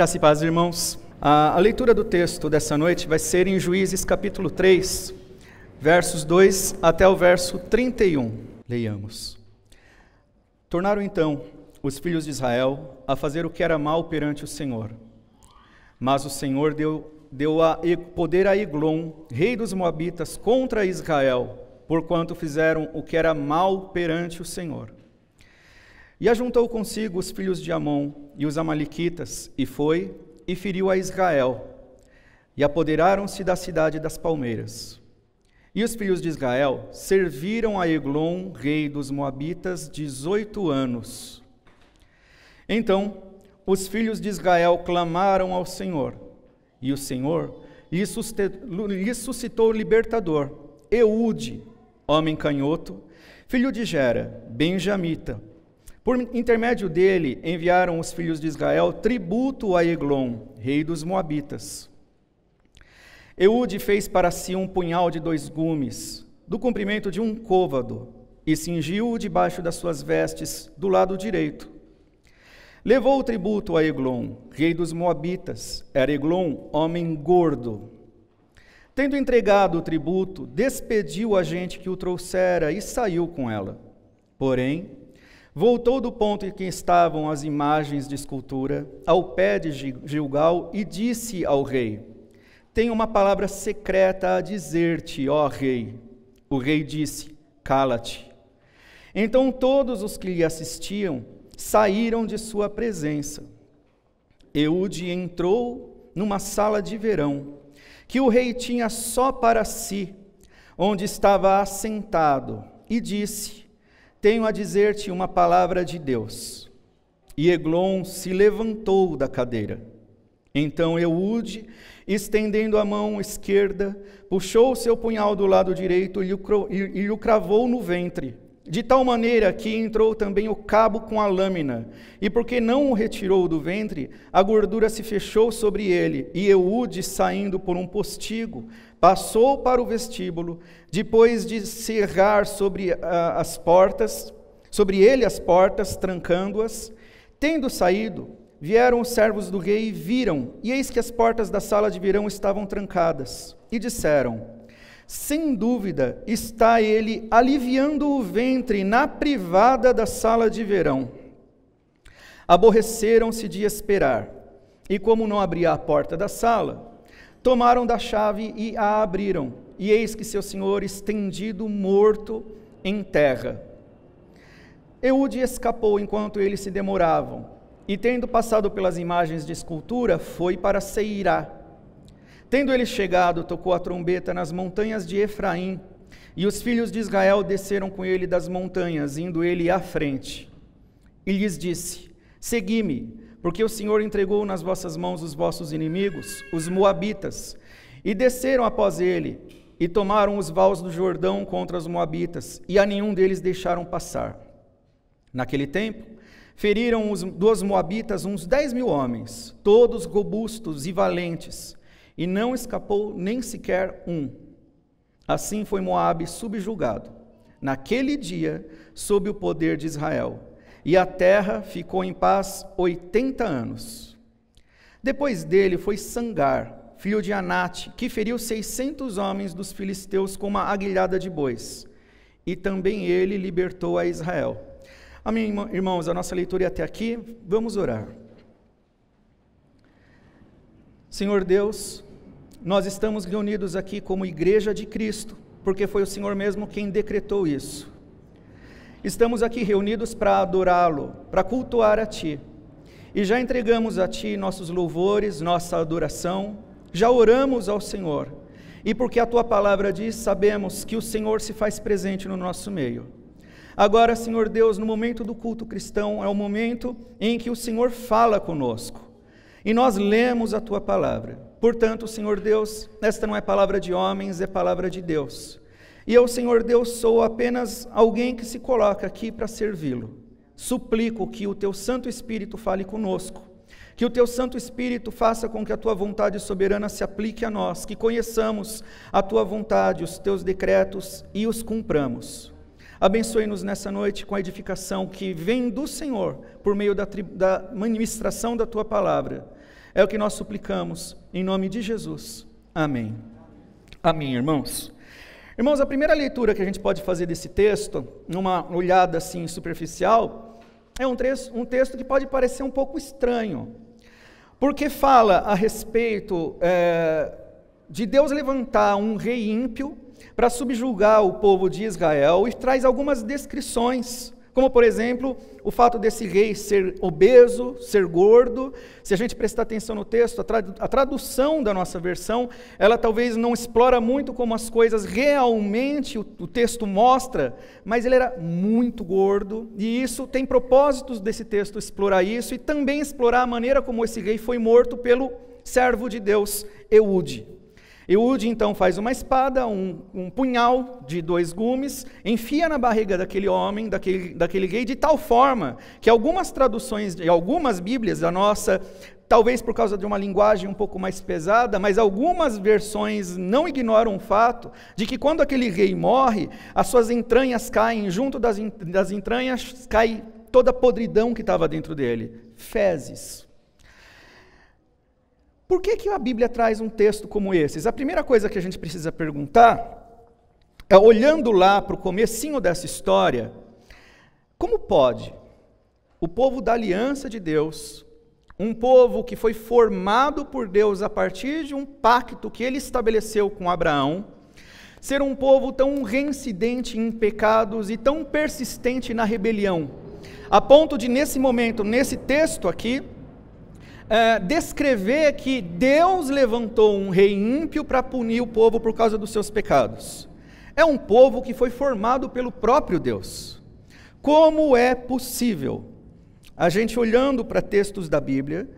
Graça e paz, irmãos. A, leitura do texto dessa noite vai ser em Juízes capítulo 3, versos 2 até o verso 31. Leiamos. Tornaram então os filhos de Israel a fazer o que era mal perante o Senhor. Mas o Senhor deu, deu a poder a Eglon, rei dos Moabitas, contra Israel, porquanto fizeram o que era mal perante o Senhor. E ajuntou consigo os filhos de Amon e os Amalequitas, e foi e feriu a Israel. E apoderaram-se da cidade das palmeiras. E os filhos de Israel serviram a Eglon, rei dos Moabitas, dezoito anos. Então os filhos de Israel clamaram ao Senhor, e o Senhor lhe suscitou libertador, Eude, homem canhoto, filho de Gera, benjamita, por intermédio dele, enviaram os filhos de Israel tributo a Eglon, rei dos Moabitas. Eude fez para si um punhal de dois gumes, do comprimento de um côvado, e cingiu-o debaixo das suas vestes, do lado direito. Levou o tributo a Eglon, rei dos Moabitas. Era Eglon homem gordo. Tendo entregado o tributo, despediu a gente que o trouxera e saiu com ela. Porém, Voltou do ponto em que estavam as imagens de escultura ao pé de Gilgal e disse ao rei: Tenho uma palavra secreta a dizer-te, ó rei. O rei disse: Cala-te. Então todos os que lhe assistiam saíram de sua presença. Eude entrou numa sala de verão, que o rei tinha só para si, onde estava assentado, e disse: tenho a dizer-te uma palavra de Deus. E Eglon se levantou da cadeira. Então Eude, estendendo a mão esquerda, puxou o seu punhal do lado direito e o cravou no ventre. De tal maneira que entrou também o cabo com a lâmina, e porque não o retirou do ventre, a gordura se fechou sobre ele, e Eude, saindo por um postigo, passou para o vestíbulo, depois de cerrar sobre ah, as portas, sobre ele as portas, trancando-as, tendo saído, vieram os servos do rei e viram, e eis que as portas da sala de verão estavam trancadas, e disseram: sem dúvida, está ele aliviando o ventre na privada da sala de verão. Aborreceram-se de esperar, e como não abria a porta da sala, tomaram da chave e a abriram, e eis que seu senhor estendido morto em terra. Eude escapou enquanto eles se demoravam, e tendo passado pelas imagens de escultura, foi para Seirá Tendo ele chegado, tocou a trombeta nas montanhas de Efraim, e os filhos de Israel desceram com ele das montanhas, indo ele à frente. E lhes disse: Segui-me, porque o Senhor entregou nas vossas mãos os vossos inimigos, os Moabitas. E desceram após ele, e tomaram os vals do Jordão contra os Moabitas, e a nenhum deles deixaram passar. Naquele tempo, feriram os, dois Moabitas uns dez mil homens, todos robustos e valentes e não escapou nem sequer um. Assim foi Moabe subjugado, naquele dia, sob o poder de Israel, e a terra ficou em paz 80 anos. Depois dele foi Sangar, filho de Anate, que feriu 600 homens dos filisteus com uma aguilhada de bois, e também ele libertou a Israel. Amém, irmãos, a nossa leitura é até aqui, vamos orar. Senhor Deus, nós estamos reunidos aqui como Igreja de Cristo, porque foi o Senhor mesmo quem decretou isso. Estamos aqui reunidos para adorá-lo, para cultuar a Ti. E já entregamos a Ti nossos louvores, nossa adoração, já oramos ao Senhor. E porque a Tua palavra diz, sabemos que o Senhor se faz presente no nosso meio. Agora, Senhor Deus, no momento do culto cristão, é o momento em que o Senhor fala conosco. E nós lemos a tua palavra. Portanto, Senhor Deus, esta não é palavra de homens, é palavra de Deus. E eu, Senhor Deus, sou apenas alguém que se coloca aqui para servi-lo. Suplico que o teu Santo Espírito fale conosco, que o teu Santo Espírito faça com que a tua vontade soberana se aplique a nós, que conheçamos a tua vontade, os teus decretos e os cumpramos. Abençoe-nos nessa noite com a edificação que vem do Senhor por meio da, da da tua palavra. É o que nós suplicamos, em nome de Jesus. Amém. Amém, irmãos. Irmãos, a primeira leitura que a gente pode fazer desse texto, numa olhada assim superficial, é um, trecho, um texto que pode parecer um pouco estranho, porque fala a respeito é, de Deus levantar um rei ímpio para subjugar o povo de Israel e traz algumas descrições, como por exemplo, o fato desse rei ser obeso, ser gordo. Se a gente prestar atenção no texto, a tradução da nossa versão, ela talvez não explora muito como as coisas realmente o, o texto mostra, mas ele era muito gordo, e isso tem propósitos desse texto explorar isso e também explorar a maneira como esse rei foi morto pelo servo de Deus, Eude. Eude então faz uma espada, um, um, punhal de dois gumes, enfia na barriga daquele homem, daquele, daquele gay, de tal forma que algumas traduções de algumas Bíblias da nossa, talvez por causa de uma linguagem um pouco mais pesada, mas algumas versões não ignoram o fato de que quando aquele rei morre, as suas entranhas caem, junto das, das entranhas cai toda a podridão que estava dentro dele, fezes. Por que, que a Bíblia traz um texto como esse? A primeira coisa que a gente precisa perguntar é, olhando lá para o comecinho dessa história, como pode o povo da aliança de Deus, um povo que foi formado por Deus a partir de um pacto que ele estabeleceu com Abraão, ser um povo tão reincidente em pecados e tão persistente na rebelião, a ponto de, nesse momento, nesse texto aqui, eh, descrever que Deus levantou um rei ímpio para punir o povo por causa dos seus pecados. É um povo que foi formado pelo próprio Deus. Como é possível? A gente olhando para textos da Bíblia,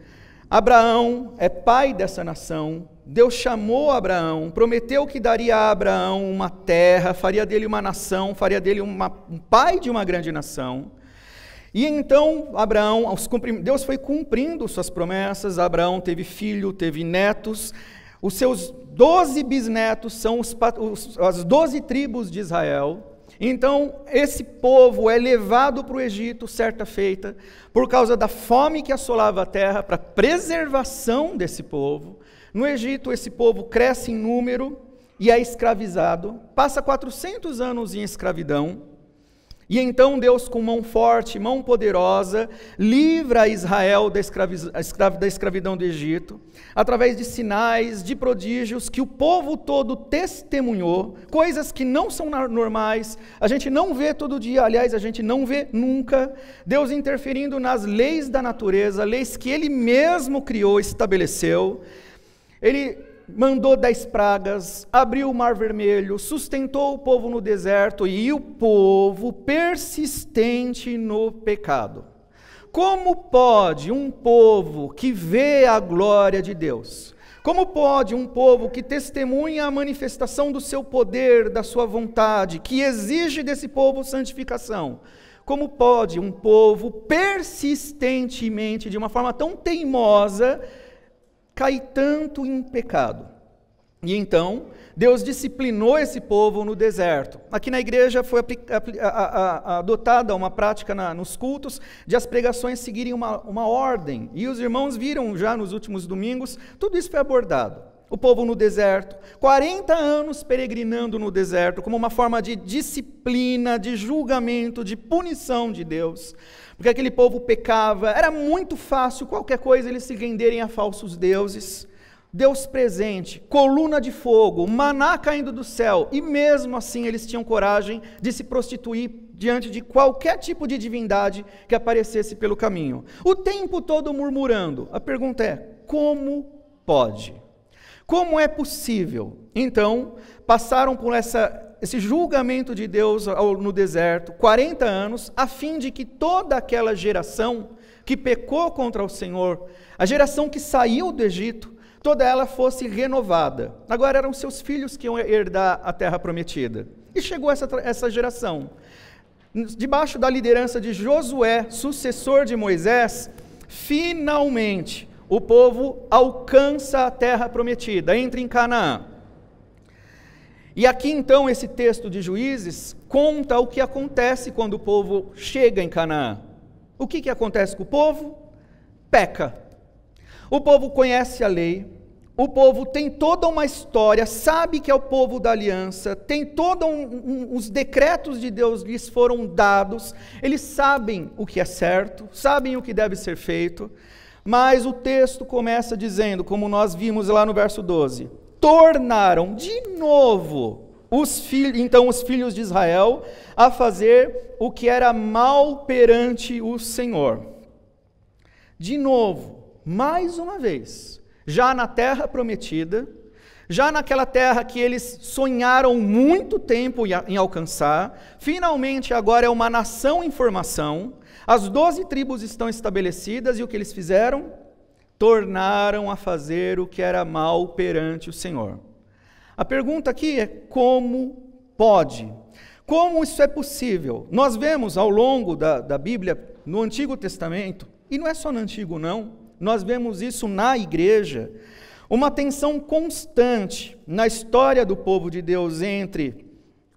Abraão é pai dessa nação, Deus chamou Abraão, prometeu que daria a Abraão uma terra, faria dele uma nação, faria dele uma, um pai de uma grande nação. E então Abraão, Deus foi cumprindo suas promessas, Abraão teve filho, teve netos, os seus doze bisnetos são os, os, as doze tribos de Israel. Então, esse povo é levado para o Egito, certa feita, por causa da fome que assolava a terra, para preservação desse povo. No Egito, esse povo cresce em número e é escravizado, passa 400 anos em escravidão, e então Deus, com mão forte, mão poderosa, livra Israel da, da escravidão do Egito, através de sinais, de prodígios que o povo todo testemunhou, coisas que não são normais, a gente não vê todo dia, aliás, a gente não vê nunca. Deus interferindo nas leis da natureza, leis que Ele mesmo criou, estabeleceu. Ele mandou dez pragas, abriu o mar vermelho, sustentou o povo no deserto e o povo persistente no pecado. Como pode um povo que vê a glória de Deus, como pode um povo que testemunha a manifestação do seu poder, da sua vontade, que exige desse povo santificação, como pode um povo persistentemente, de uma forma tão teimosa, cai tanto em pecado. E então, Deus disciplinou esse povo no deserto. Aqui na igreja foi adotada uma prática na, nos cultos de as pregações seguirem uma, uma ordem. E os irmãos viram já nos últimos domingos, tudo isso foi abordado o povo no deserto, 40 anos peregrinando no deserto, como uma forma de disciplina, de julgamento, de punição de Deus, porque aquele povo pecava, era muito fácil qualquer coisa eles se renderem a falsos deuses. Deus presente, coluna de fogo, maná caindo do céu, e mesmo assim eles tinham coragem de se prostituir diante de qualquer tipo de divindade que aparecesse pelo caminho. O tempo todo murmurando. A pergunta é: como pode? Como é possível? Então, passaram por essa, esse julgamento de Deus no deserto 40 anos, a fim de que toda aquela geração que pecou contra o Senhor, a geração que saiu do Egito, toda ela fosse renovada. Agora eram seus filhos que iam herdar a terra prometida. E chegou essa, essa geração. Debaixo da liderança de Josué, sucessor de Moisés, finalmente o povo alcança a terra prometida, entra em Canaã. E aqui então esse texto de Juízes conta o que acontece quando o povo chega em Canaã. O que, que acontece com o povo? Peca. O povo conhece a lei, o povo tem toda uma história, sabe que é o povo da aliança, tem todos um, um, os decretos de Deus lhes foram dados, eles sabem o que é certo, sabem o que deve ser feito, mas o texto começa dizendo, como nós vimos lá no verso 12: tornaram de novo os filhos, então os filhos de Israel a fazer o que era mal perante o Senhor. De novo, mais uma vez, já na terra prometida, já naquela terra que eles sonharam muito tempo em alcançar, finalmente agora é uma nação em formação, as doze tribos estão estabelecidas e o que eles fizeram? Tornaram a fazer o que era mal perante o Senhor. A pergunta aqui é: como pode? Como isso é possível? Nós vemos ao longo da, da Bíblia, no Antigo Testamento, e não é só no Antigo, não, nós vemos isso na igreja, uma tensão constante na história do povo de Deus entre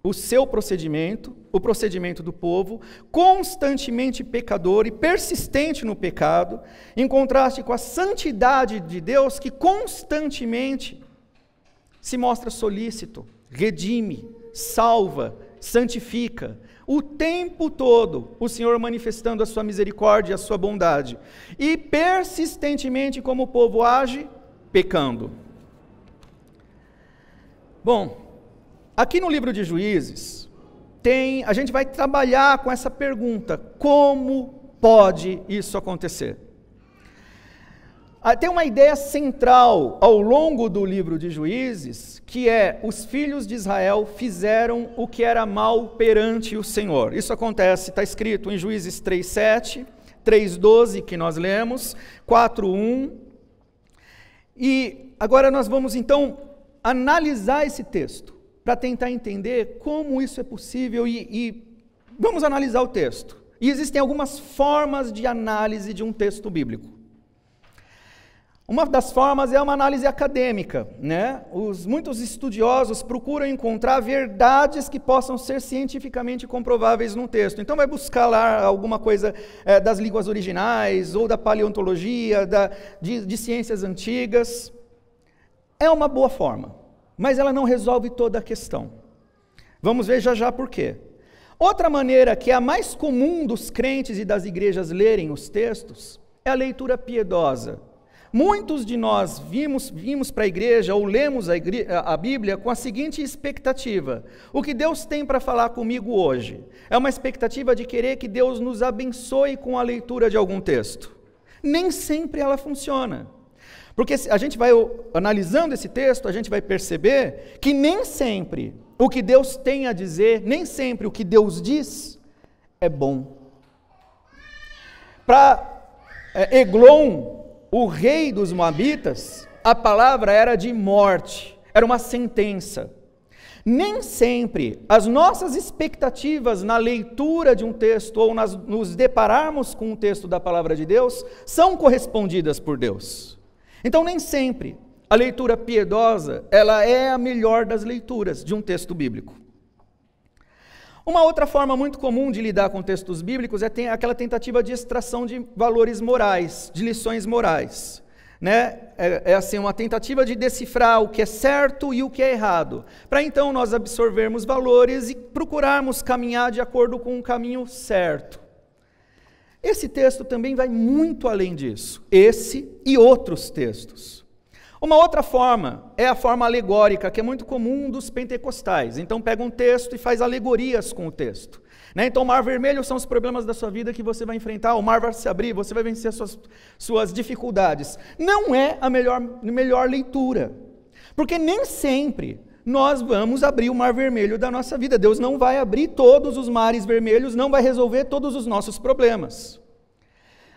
o seu procedimento, o procedimento do povo, constantemente pecador e persistente no pecado, em contraste com a santidade de Deus que constantemente se mostra solícito, redime, salva, santifica. O tempo todo, o Senhor manifestando a sua misericórdia e a sua bondade. E persistentemente, como o povo age, pecando. Bom, Aqui no livro de Juízes, tem, a gente vai trabalhar com essa pergunta: como pode isso acontecer? Ah, tem uma ideia central ao longo do livro de Juízes, que é os filhos de Israel fizeram o que era mal perante o Senhor. Isso acontece, está escrito em Juízes 3:7, 3:12 que nós lemos, 4:1. E agora nós vamos então analisar esse texto para tentar entender como isso é possível e, e vamos analisar o texto. E existem algumas formas de análise de um texto bíblico. Uma das formas é uma análise acadêmica, né? Os, muitos estudiosos procuram encontrar verdades que possam ser cientificamente comprováveis num texto. Então, vai buscar lá alguma coisa é, das línguas originais, ou da paleontologia, da, de, de ciências antigas. É uma boa forma mas ela não resolve toda a questão. Vamos ver já já por quê. Outra maneira que é a mais comum dos crentes e das igrejas lerem os textos é a leitura piedosa. Muitos de nós vimos, vimos para a igreja ou lemos a, a, Bíblia com a seguinte expectativa: o que Deus tem para falar comigo hoje? É uma expectativa de querer que Deus nos abençoe com a leitura de algum texto. Nem sempre ela funciona. Porque a gente vai analisando esse texto, a gente vai perceber que nem sempre o que Deus tem a dizer, nem sempre o que Deus diz é bom. Para é, Eglon, o rei dos Moabitas, a palavra era de morte, era uma sentença. Nem sempre as nossas expectativas na leitura de um texto ou nas, nos depararmos com um texto da palavra de Deus são correspondidas por Deus. Então nem sempre a leitura piedosa, ela é a melhor das leituras de um texto bíblico. Uma outra forma muito comum de lidar com textos bíblicos é aquela tentativa de extração de valores morais, de lições morais. Né? É, é, assim uma tentativa de decifrar o que é certo e o que é errado, para então nós absorvermos valores e procurarmos caminhar de acordo com o um caminho certo. Esse texto também vai muito além disso. Esse e outros textos. Uma outra forma é a forma alegórica, que é muito comum dos pentecostais. Então pega um texto e faz alegorias com o texto. Né? Então, o mar vermelho são os problemas da sua vida que você vai enfrentar, o mar vai se abrir, você vai vencer suas, suas dificuldades. Não é a melhor, melhor leitura. Porque nem sempre nós vamos abrir o mar vermelho da nossa vida. Deus não vai abrir todos os mares vermelhos, não vai resolver todos os nossos problemas.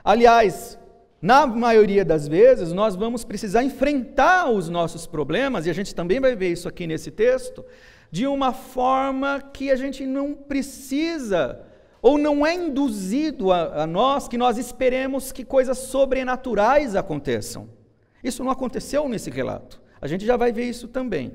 Aliás, na maioria das vezes, nós vamos precisar enfrentar os nossos problemas, e a gente também vai ver isso aqui nesse texto, de uma forma que a gente não precisa ou não é induzido a, a nós que nós esperemos que coisas sobrenaturais aconteçam. Isso não aconteceu nesse relato. A gente já vai ver isso também.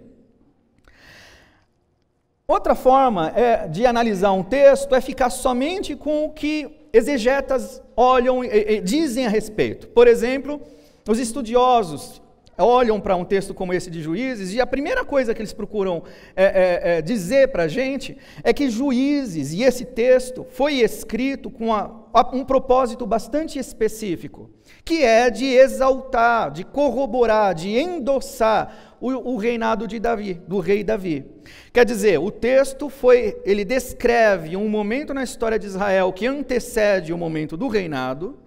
Outra forma é, de analisar um texto é ficar somente com o que exegetas olham e, e dizem a respeito. Por exemplo, os estudiosos olham para um texto como esse de juízes e a primeira coisa que eles procuram é, é, é dizer para a gente é que juízes e esse texto foi escrito com a, a, um propósito bastante específico, que é de exaltar, de corroborar, de endossar o, o reinado de Davi, do rei Davi. Quer dizer, o texto foi, ele descreve um momento na história de Israel que antecede o momento do reinado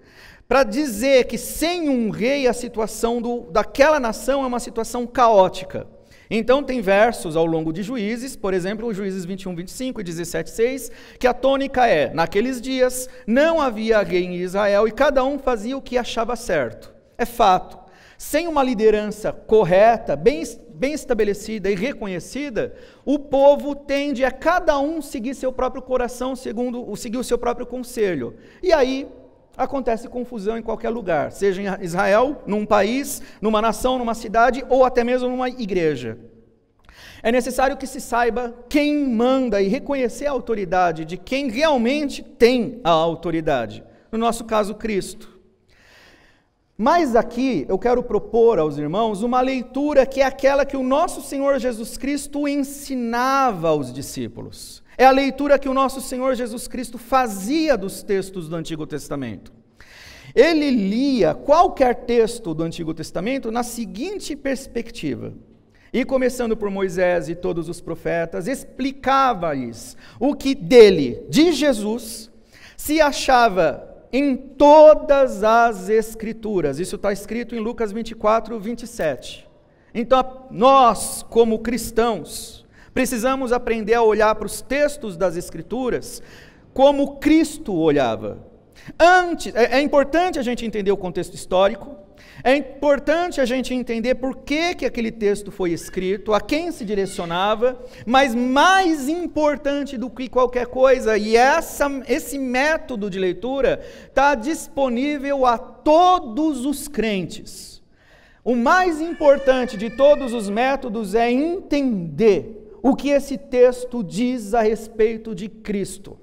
para dizer que sem um rei a situação do, daquela nação é uma situação caótica. Então tem versos ao longo de Juízes, por exemplo, Juízes 21, 25 e 17, 6, que a tônica é: naqueles dias não havia rei em Israel e cada um fazia o que achava certo. É fato. Sem uma liderança correta, bem, bem estabelecida e reconhecida, o povo tende a cada um seguir seu próprio coração, segundo seguir o seu próprio conselho. E aí Acontece confusão em qualquer lugar, seja em Israel, num país, numa nação, numa cidade ou até mesmo numa igreja. É necessário que se saiba quem manda e reconhecer a autoridade de quem realmente tem a autoridade. No nosso caso, Cristo. Mas aqui eu quero propor aos irmãos uma leitura que é aquela que o nosso Senhor Jesus Cristo ensinava aos discípulos. É a leitura que o nosso Senhor Jesus Cristo fazia dos textos do Antigo Testamento. Ele lia qualquer texto do Antigo Testamento na seguinte perspectiva. E começando por Moisés e todos os profetas, explicava-lhes o que dele, de Jesus, se achava em todas as Escrituras. Isso está escrito em Lucas 24, 27. Então, nós, como cristãos, Precisamos aprender a olhar para os textos das Escrituras como Cristo olhava. Antes, é, é importante a gente entender o contexto histórico, é importante a gente entender por que, que aquele texto foi escrito, a quem se direcionava, mas mais importante do que qualquer coisa, e essa, esse método de leitura está disponível a todos os crentes. O mais importante de todos os métodos é entender o que esse texto diz a respeito de Cristo.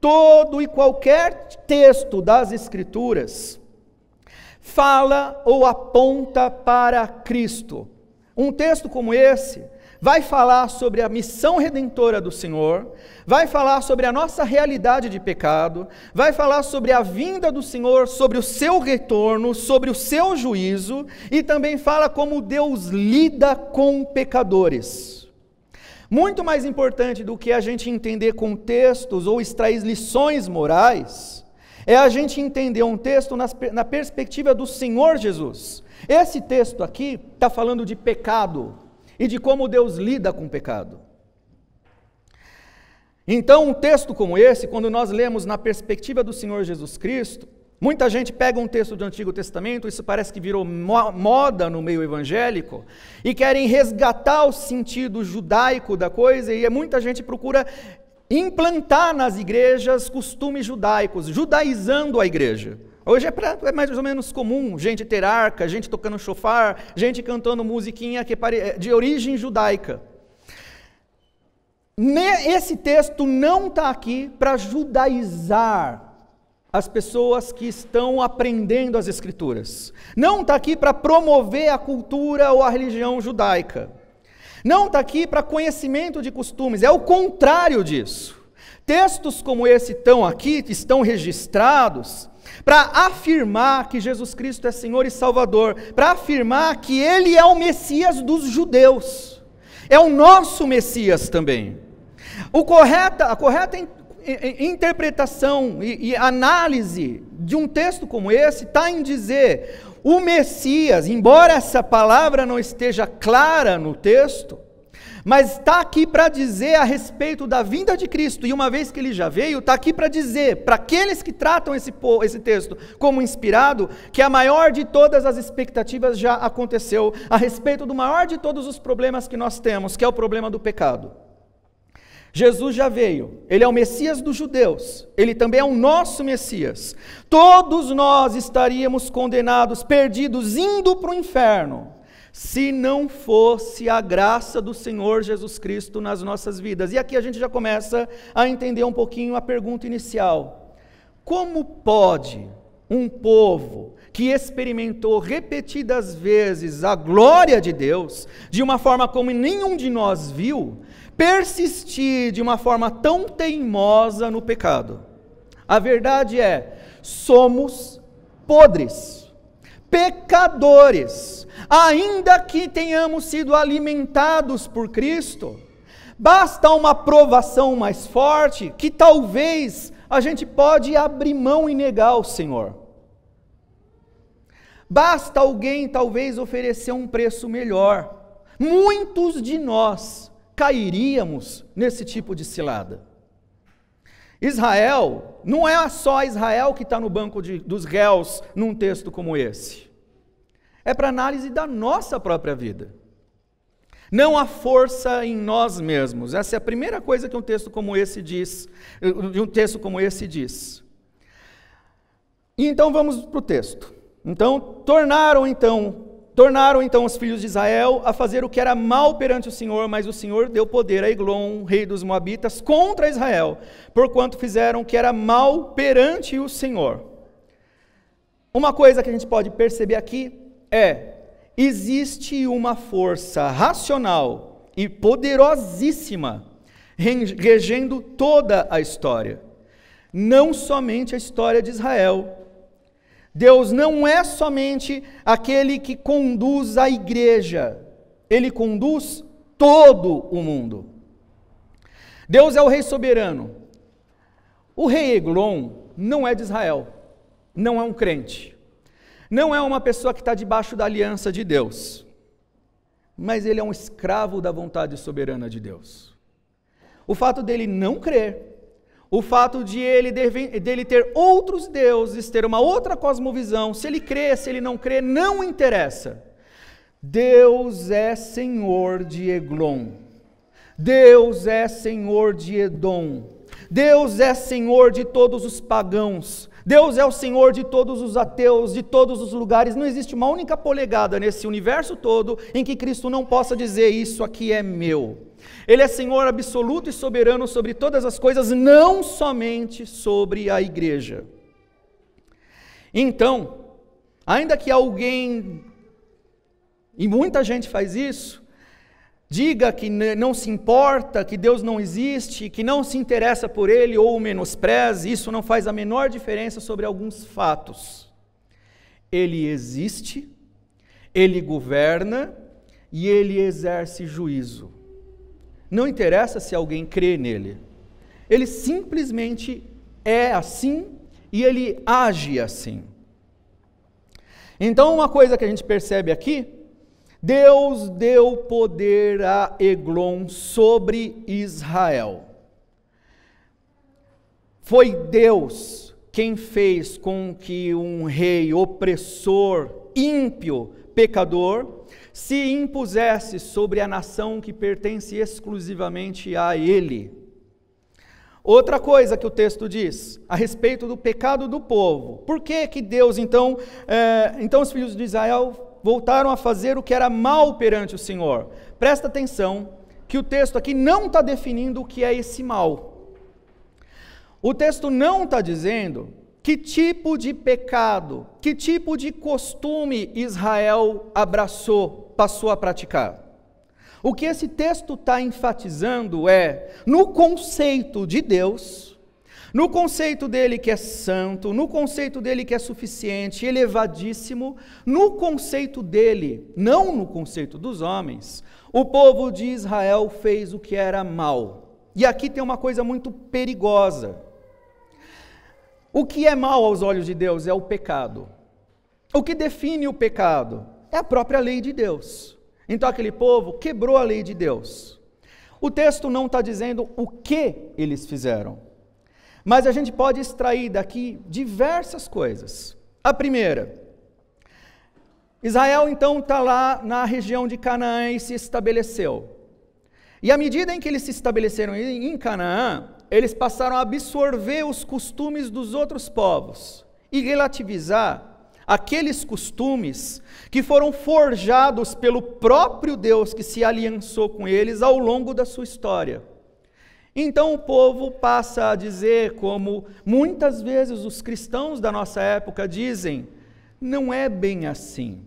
Todo e qualquer texto das Escrituras fala ou aponta para Cristo. Um texto como esse vai falar sobre a missão redentora do Senhor, vai falar sobre a nossa realidade de pecado, vai falar sobre a vinda do Senhor, sobre o seu retorno, sobre o seu juízo e também fala como Deus lida com pecadores. Muito mais importante do que a gente entender contextos ou extrair lições morais, é a gente entender um texto na, na perspectiva do Senhor Jesus. Esse texto aqui está falando de pecado e de como Deus lida com o pecado. Então, um texto como esse, quando nós lemos na perspectiva do Senhor Jesus Cristo, Muita gente pega um texto do Antigo Testamento, isso parece que virou moda no meio evangélico, e querem resgatar o sentido judaico da coisa, e muita gente procura implantar nas igrejas costumes judaicos, judaizando a igreja. Hoje é, pra, é, mais ou menos comum gente ter arca, gente tocando chofar, gente cantando musiquinha que pare, é, de origem judaica. Esse texto não está aqui para judaizar as pessoas que estão aprendendo as Escrituras. Não está aqui para promover a cultura ou a religião judaica. Não está aqui para conhecimento de costumes. É o contrário disso. Textos como esse estão aqui, que estão registrados, para afirmar que Jesus Cristo é Senhor e Salvador, para afirmar que Ele é o Messias dos judeus, é o nosso Messias também. O correta, a correta interpretação e, e análise de um texto como esse está em dizer o Messias, embora essa palavra não esteja clara no texto, mas está aqui para dizer a respeito da vinda de Cristo, e uma vez que ele já veio, está aqui para dizer, para aqueles que tratam esse, esse texto como inspirado, que a maior de todas as expectativas já aconteceu a respeito do maior de todos os problemas que nós temos, que é o problema do pecado. Jesus já veio, ele é o Messias dos judeus, ele também é o nosso Messias. Todos nós estaríamos condenados, perdidos, indo para o inferno, se não fosse a graça do Senhor Jesus Cristo nas nossas vidas. E aqui a gente já começa a entender um pouquinho a pergunta inicial: como pode um povo que experimentou repetidas vezes a glória de Deus, de uma forma como nenhum de nós viu, persistir de uma forma tão teimosa no pecado. A verdade é, somos podres, pecadores, ainda que tenhamos sido alimentados por Cristo. Basta uma provação mais forte que talvez a gente pode abrir mão e negar ao Senhor. Basta alguém talvez oferecer um preço melhor. Muitos de nós cairíamos nesse tipo de cilada. Israel, não é só Israel que está no banco de, dos réus num texto como esse. É para análise da nossa própria vida. Não há força em nós mesmos. Essa é a primeira coisa que um texto como esse diz. De um texto como esse diz. E então vamos para o texto. Então, tornaram então Tornaram então os filhos de Israel a fazer o que era mal perante o Senhor, mas o Senhor deu poder a Eglon, rei dos Moabitas, contra Israel, porquanto fizeram o que era mal perante o Senhor. Uma coisa que a gente pode perceber aqui é: existe uma força racional e poderosíssima regendo toda a história, não somente a história de Israel, Deus não é somente aquele que conduz a igreja, ele conduz todo o mundo. Deus é o rei soberano. O rei Eglon não é de Israel, não é um crente, não é uma pessoa que está debaixo da aliança de Deus, mas ele é um escravo da vontade soberana de Deus. O fato dele não crer o fato de ele deve, dele ter outros deuses, ter uma outra cosmovisão, se ele crê, se ele não crê, não interessa. Deus é Senhor de Eglon. Deus é Senhor de Edom. Deus é Senhor de todos os pagãos. Deus é o Senhor de todos os ateus, de todos os lugares. Não existe uma única polegada nesse universo todo em que Cristo não possa dizer: Isso aqui é meu. Ele é Senhor absoluto e soberano sobre todas as coisas, não somente sobre a igreja. Então, ainda que alguém, e muita gente faz isso, diga que não se importa, que Deus não existe, que não se interessa por ele ou o menospreze, isso não faz a menor diferença sobre alguns fatos. Ele existe, ele governa e ele exerce juízo. Não interessa se alguém crê nele. Ele simplesmente é assim e ele age assim. Então, uma coisa que a gente percebe aqui Deus deu poder a Eglon sobre Israel. Foi Deus quem fez com que um rei opressor, ímpio, pecador, se impusesse sobre a nação que pertence exclusivamente a ele. Outra coisa que o texto diz a respeito do pecado do povo. Por que, que Deus, então, é, então os filhos de Israel voltaram a fazer o que era mal perante o Senhor. Presta atenção que o texto aqui não está definindo o que é esse mal. O texto não está dizendo que tipo de pecado, que tipo de costume Israel abraçou, passou a praticar. O que esse texto está enfatizando é no conceito de Deus no conceito dele que é santo, no conceito dele que é suficiente, elevadíssimo, no conceito dele, não no conceito dos homens, o povo de Israel fez o que era mal. E aqui tem uma coisa muito perigosa. O que é mal aos olhos de Deus é o pecado. O que define o pecado é a própria lei de Deus. Então aquele povo quebrou a lei de Deus. O texto não está dizendo o que eles fizeram. Mas a gente pode extrair daqui diversas coisas. A primeira, Israel então está lá na região de Canaã e se estabeleceu. E à medida em que eles se estabeleceram em Canaã, eles passaram a absorver os costumes dos outros povos e relativizar aqueles costumes que foram forjados pelo próprio Deus que se aliançou com eles ao longo da sua história. Então o povo passa a dizer, como muitas vezes os cristãos da nossa época dizem, não é bem assim.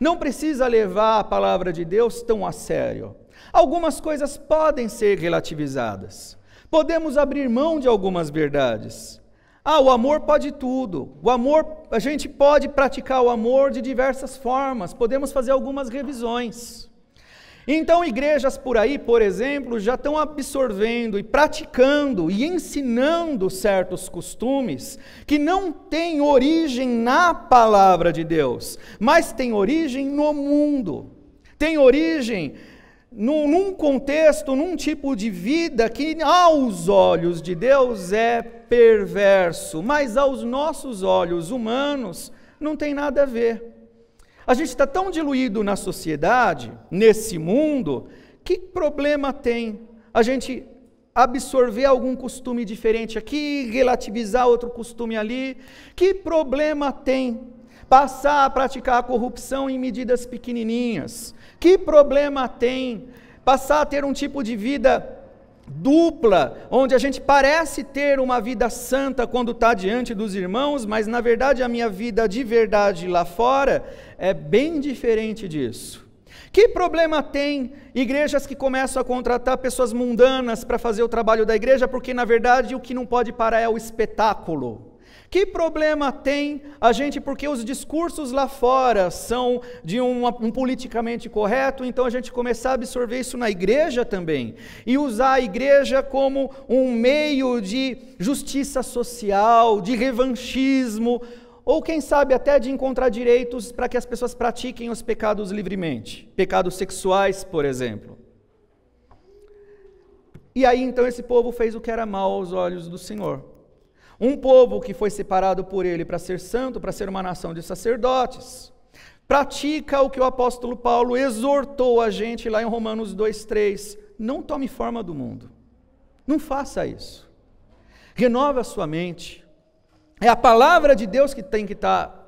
Não precisa levar a palavra de Deus tão a sério. Algumas coisas podem ser relativizadas. Podemos abrir mão de algumas verdades. Ah, o amor pode tudo. O amor, a gente pode praticar o amor de diversas formas. Podemos fazer algumas revisões. Então, igrejas por aí, por exemplo, já estão absorvendo e praticando e ensinando certos costumes que não têm origem na palavra de Deus, mas têm origem no mundo, têm origem num, contexto, num tipo de vida que aos olhos de Deus é perverso, mas aos nossos olhos humanos não tem nada a ver. A gente está tão diluído na sociedade, nesse mundo, que problema tem a gente absorver algum costume diferente aqui, relativizar outro costume ali? Que problema tem passar a praticar a corrupção em medidas pequenininhas? Que problema tem passar a ter um tipo de vida dupla, onde a gente parece ter uma vida santa quando está diante dos irmãos, mas na verdade a minha vida de verdade lá fora é bem diferente disso. Que problema tem igrejas que começam a contratar pessoas mundanas para fazer o trabalho da igreja, porque na verdade o que não pode parar é o espetáculo? Que problema tem a gente, porque os discursos lá fora são de um, um, politicamente correto, então a gente começar a absorver isso na igreja também e usar a igreja como um meio de justiça social, de revanchismo, ou quem sabe até de encontrar direitos para que as pessoas pratiquem os pecados livremente pecados sexuais, por exemplo. E aí então esse povo fez o que era mal aos olhos do Senhor. Um povo que foi separado por ele para ser santo, para ser uma nação de sacerdotes. Pratica o que o apóstolo Paulo exortou a gente lá em Romanos 2:3. Não tome forma do mundo. Não faça isso. Renova a sua mente. É a palavra de Deus que tem que estar tá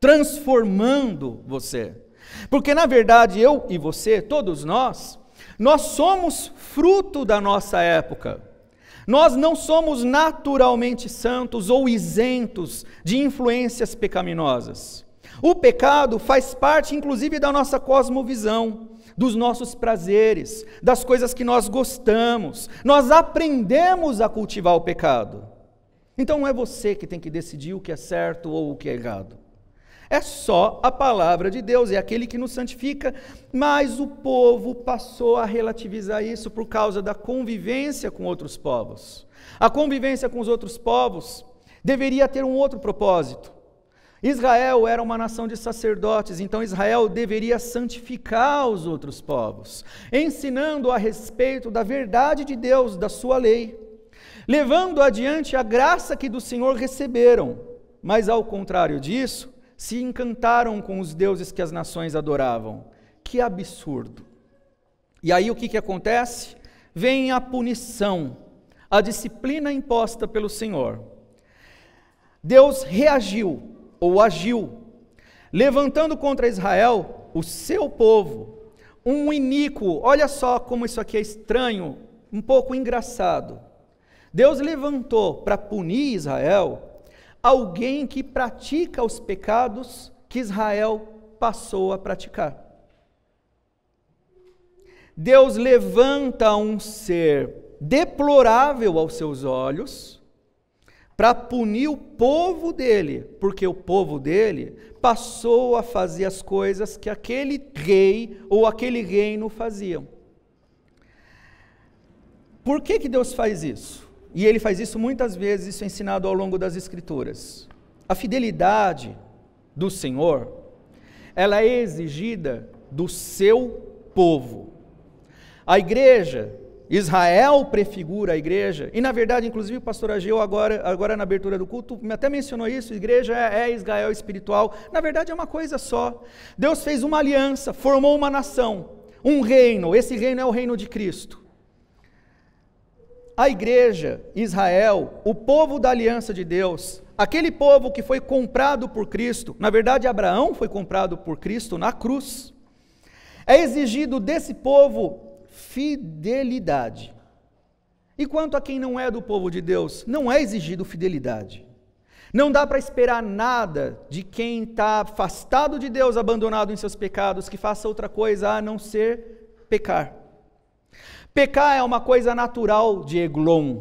transformando você. Porque na verdade eu e você, todos nós, nós somos fruto da nossa época. Nós não somos naturalmente santos ou isentos de influências pecaminosas. O pecado faz parte, inclusive, da nossa cosmovisão, dos nossos prazeres, das coisas que nós gostamos. Nós aprendemos a cultivar o pecado. Então não é você que tem que decidir o que é certo ou o que é errado. É só a palavra de Deus, é aquele que nos santifica. Mas o povo passou a relativizar isso por causa da convivência com outros povos. A convivência com os outros povos deveria ter um outro propósito. Israel era uma nação de sacerdotes, então Israel deveria santificar os outros povos, ensinando a respeito da verdade de Deus, da sua lei, levando adiante a graça que do Senhor receberam. Mas ao contrário disso, se encantaram com os deuses que as nações adoravam. Que absurdo! E aí o que, que acontece? Vem a punição, a disciplina imposta pelo Senhor. Deus reagiu ou agiu, levantando contra Israel, o seu povo, um iníquo. Olha só como isso aqui é estranho, um pouco engraçado. Deus levantou para punir Israel alguém que pratica os pecados que Israel passou a praticar. Deus levanta um ser deplorável aos seus olhos para punir o povo dele, porque o povo dele passou a fazer as coisas que aquele rei ou aquele reino faziam. Por que, que Deus faz isso? E ele faz isso muitas vezes, isso é ensinado ao longo das Escrituras. A fidelidade do Senhor, ela é exigida do seu povo. A igreja, Israel prefigura a igreja, e na verdade, inclusive, o pastor Ageu, agora, agora na abertura do culto, até mencionou isso: igreja é, é Israel espiritual. Na verdade, é uma coisa só. Deus fez uma aliança, formou uma nação, um reino. Esse reino é o reino de Cristo a igreja, Israel, o povo da aliança de Deus, aquele povo que foi comprado por Cristo, na verdade, Abraão foi comprado por Cristo na cruz, é exigido desse povo fidelidade. E quanto a quem não é do povo de Deus, não é exigido fidelidade. Não dá para esperar nada de quem está afastado de Deus, abandonado em seus pecados, que faça outra coisa a não ser pecar. Pecar é uma coisa natural de Eglon.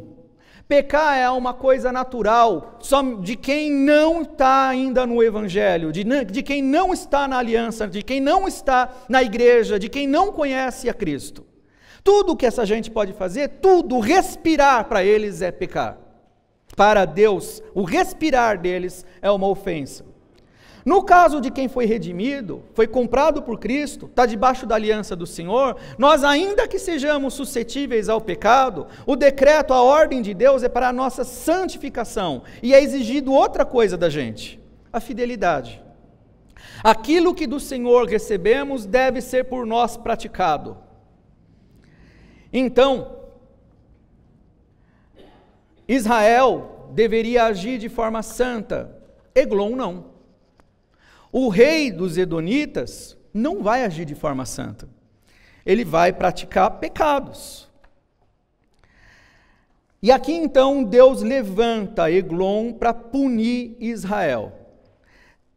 Pecar é uma coisa natural só de quem não está ainda no Evangelho, de, de quem não está na aliança, de quem não está na igreja, de quem não conhece a Cristo. Tudo que essa gente pode fazer, tudo, respirar para eles é pecar. Para Deus, o respirar deles é uma ofensa. No caso de quem foi redimido, foi comprado por Cristo, está debaixo da aliança do Senhor, nós, ainda que sejamos suscetíveis ao pecado, o decreto, a ordem de Deus é para a nossa santificação. E é exigido outra coisa da gente: a fidelidade. Aquilo que do Senhor recebemos deve ser por nós praticado. Então, Israel deveria agir de forma santa, Eglon não. O rei dos Edonitas não vai agir de forma santa. Ele vai praticar pecados. E aqui então Deus levanta Eglon para punir Israel.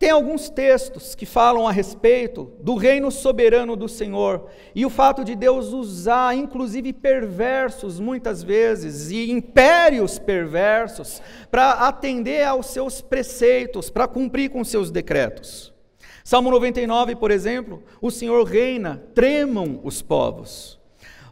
Tem alguns textos que falam a respeito do reino soberano do Senhor e o fato de Deus usar, inclusive, perversos muitas vezes e impérios perversos para atender aos seus preceitos, para cumprir com seus decretos. Salmo 99, por exemplo, o Senhor reina, tremam os povos.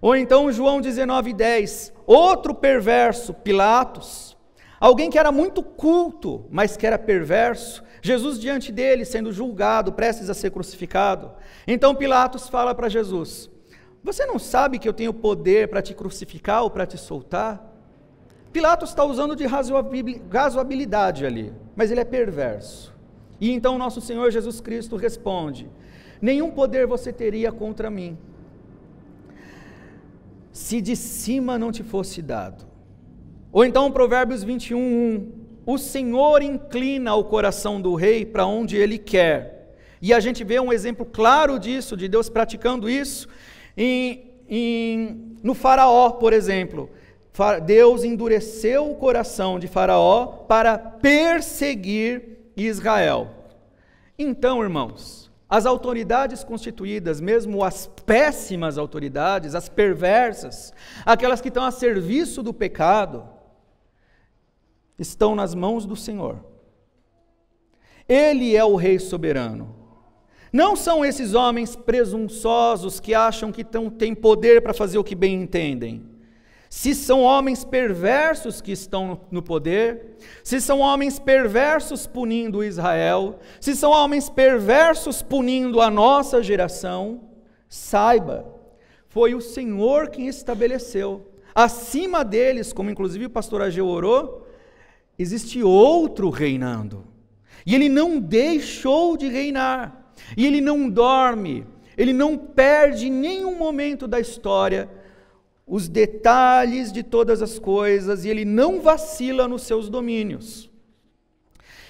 Ou então João 19, 10, outro perverso, Pilatos, alguém que era muito culto, mas que era perverso Jesus diante dele sendo julgado, prestes a ser crucificado. Então Pilatos fala para Jesus: Você não sabe que eu tenho poder para te crucificar ou para te soltar? Pilatos está usando de razoabilidade ali, mas ele é perverso. E então nosso Senhor Jesus Cristo responde: Nenhum poder você teria contra mim, se de cima não te fosse dado. Ou então Provérbios 21, 1 o Senhor inclina o coração do rei para onde ele quer. E a gente vê um exemplo claro disso, de Deus praticando isso em, em, no Faraó, por exemplo. Deus endureceu o coração de Faraó para perseguir Israel. Então, irmãos, as autoridades constituídas, mesmo as péssimas autoridades, as perversas, aquelas que estão a serviço do pecado, estão nas mãos do Senhor. Ele é o Rei soberano. Não são esses homens presunçosos que acham que têm poder para fazer o que bem entendem. Se são homens perversos que estão no poder, se são homens perversos punindo Israel, se são homens perversos punindo a nossa geração, saiba, foi o Senhor quem estabeleceu. Acima deles, como inclusive o pastor Ageu orou, existe outro reinando. E ele não deixou de reinar. E ele não dorme. Ele não perde em nenhum momento da história os detalhes de todas as coisas e ele não vacila nos seus domínios.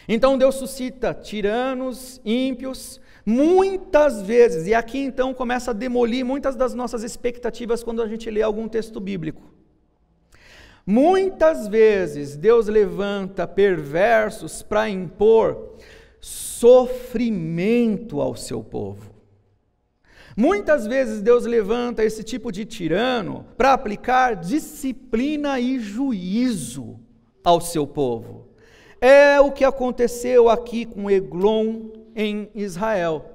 Então Deus suscita tiranos, ímpios, muitas vezes, e aqui então começa a demolir muitas das nossas expectativas quando a gente lê algum texto bíblico. Muitas vezes Deus levanta perversos para impor sofrimento ao seu povo. Muitas vezes Deus levanta esse tipo de tirano para aplicar disciplina e juízo ao seu povo. É o que aconteceu aqui com Eglon em Israel.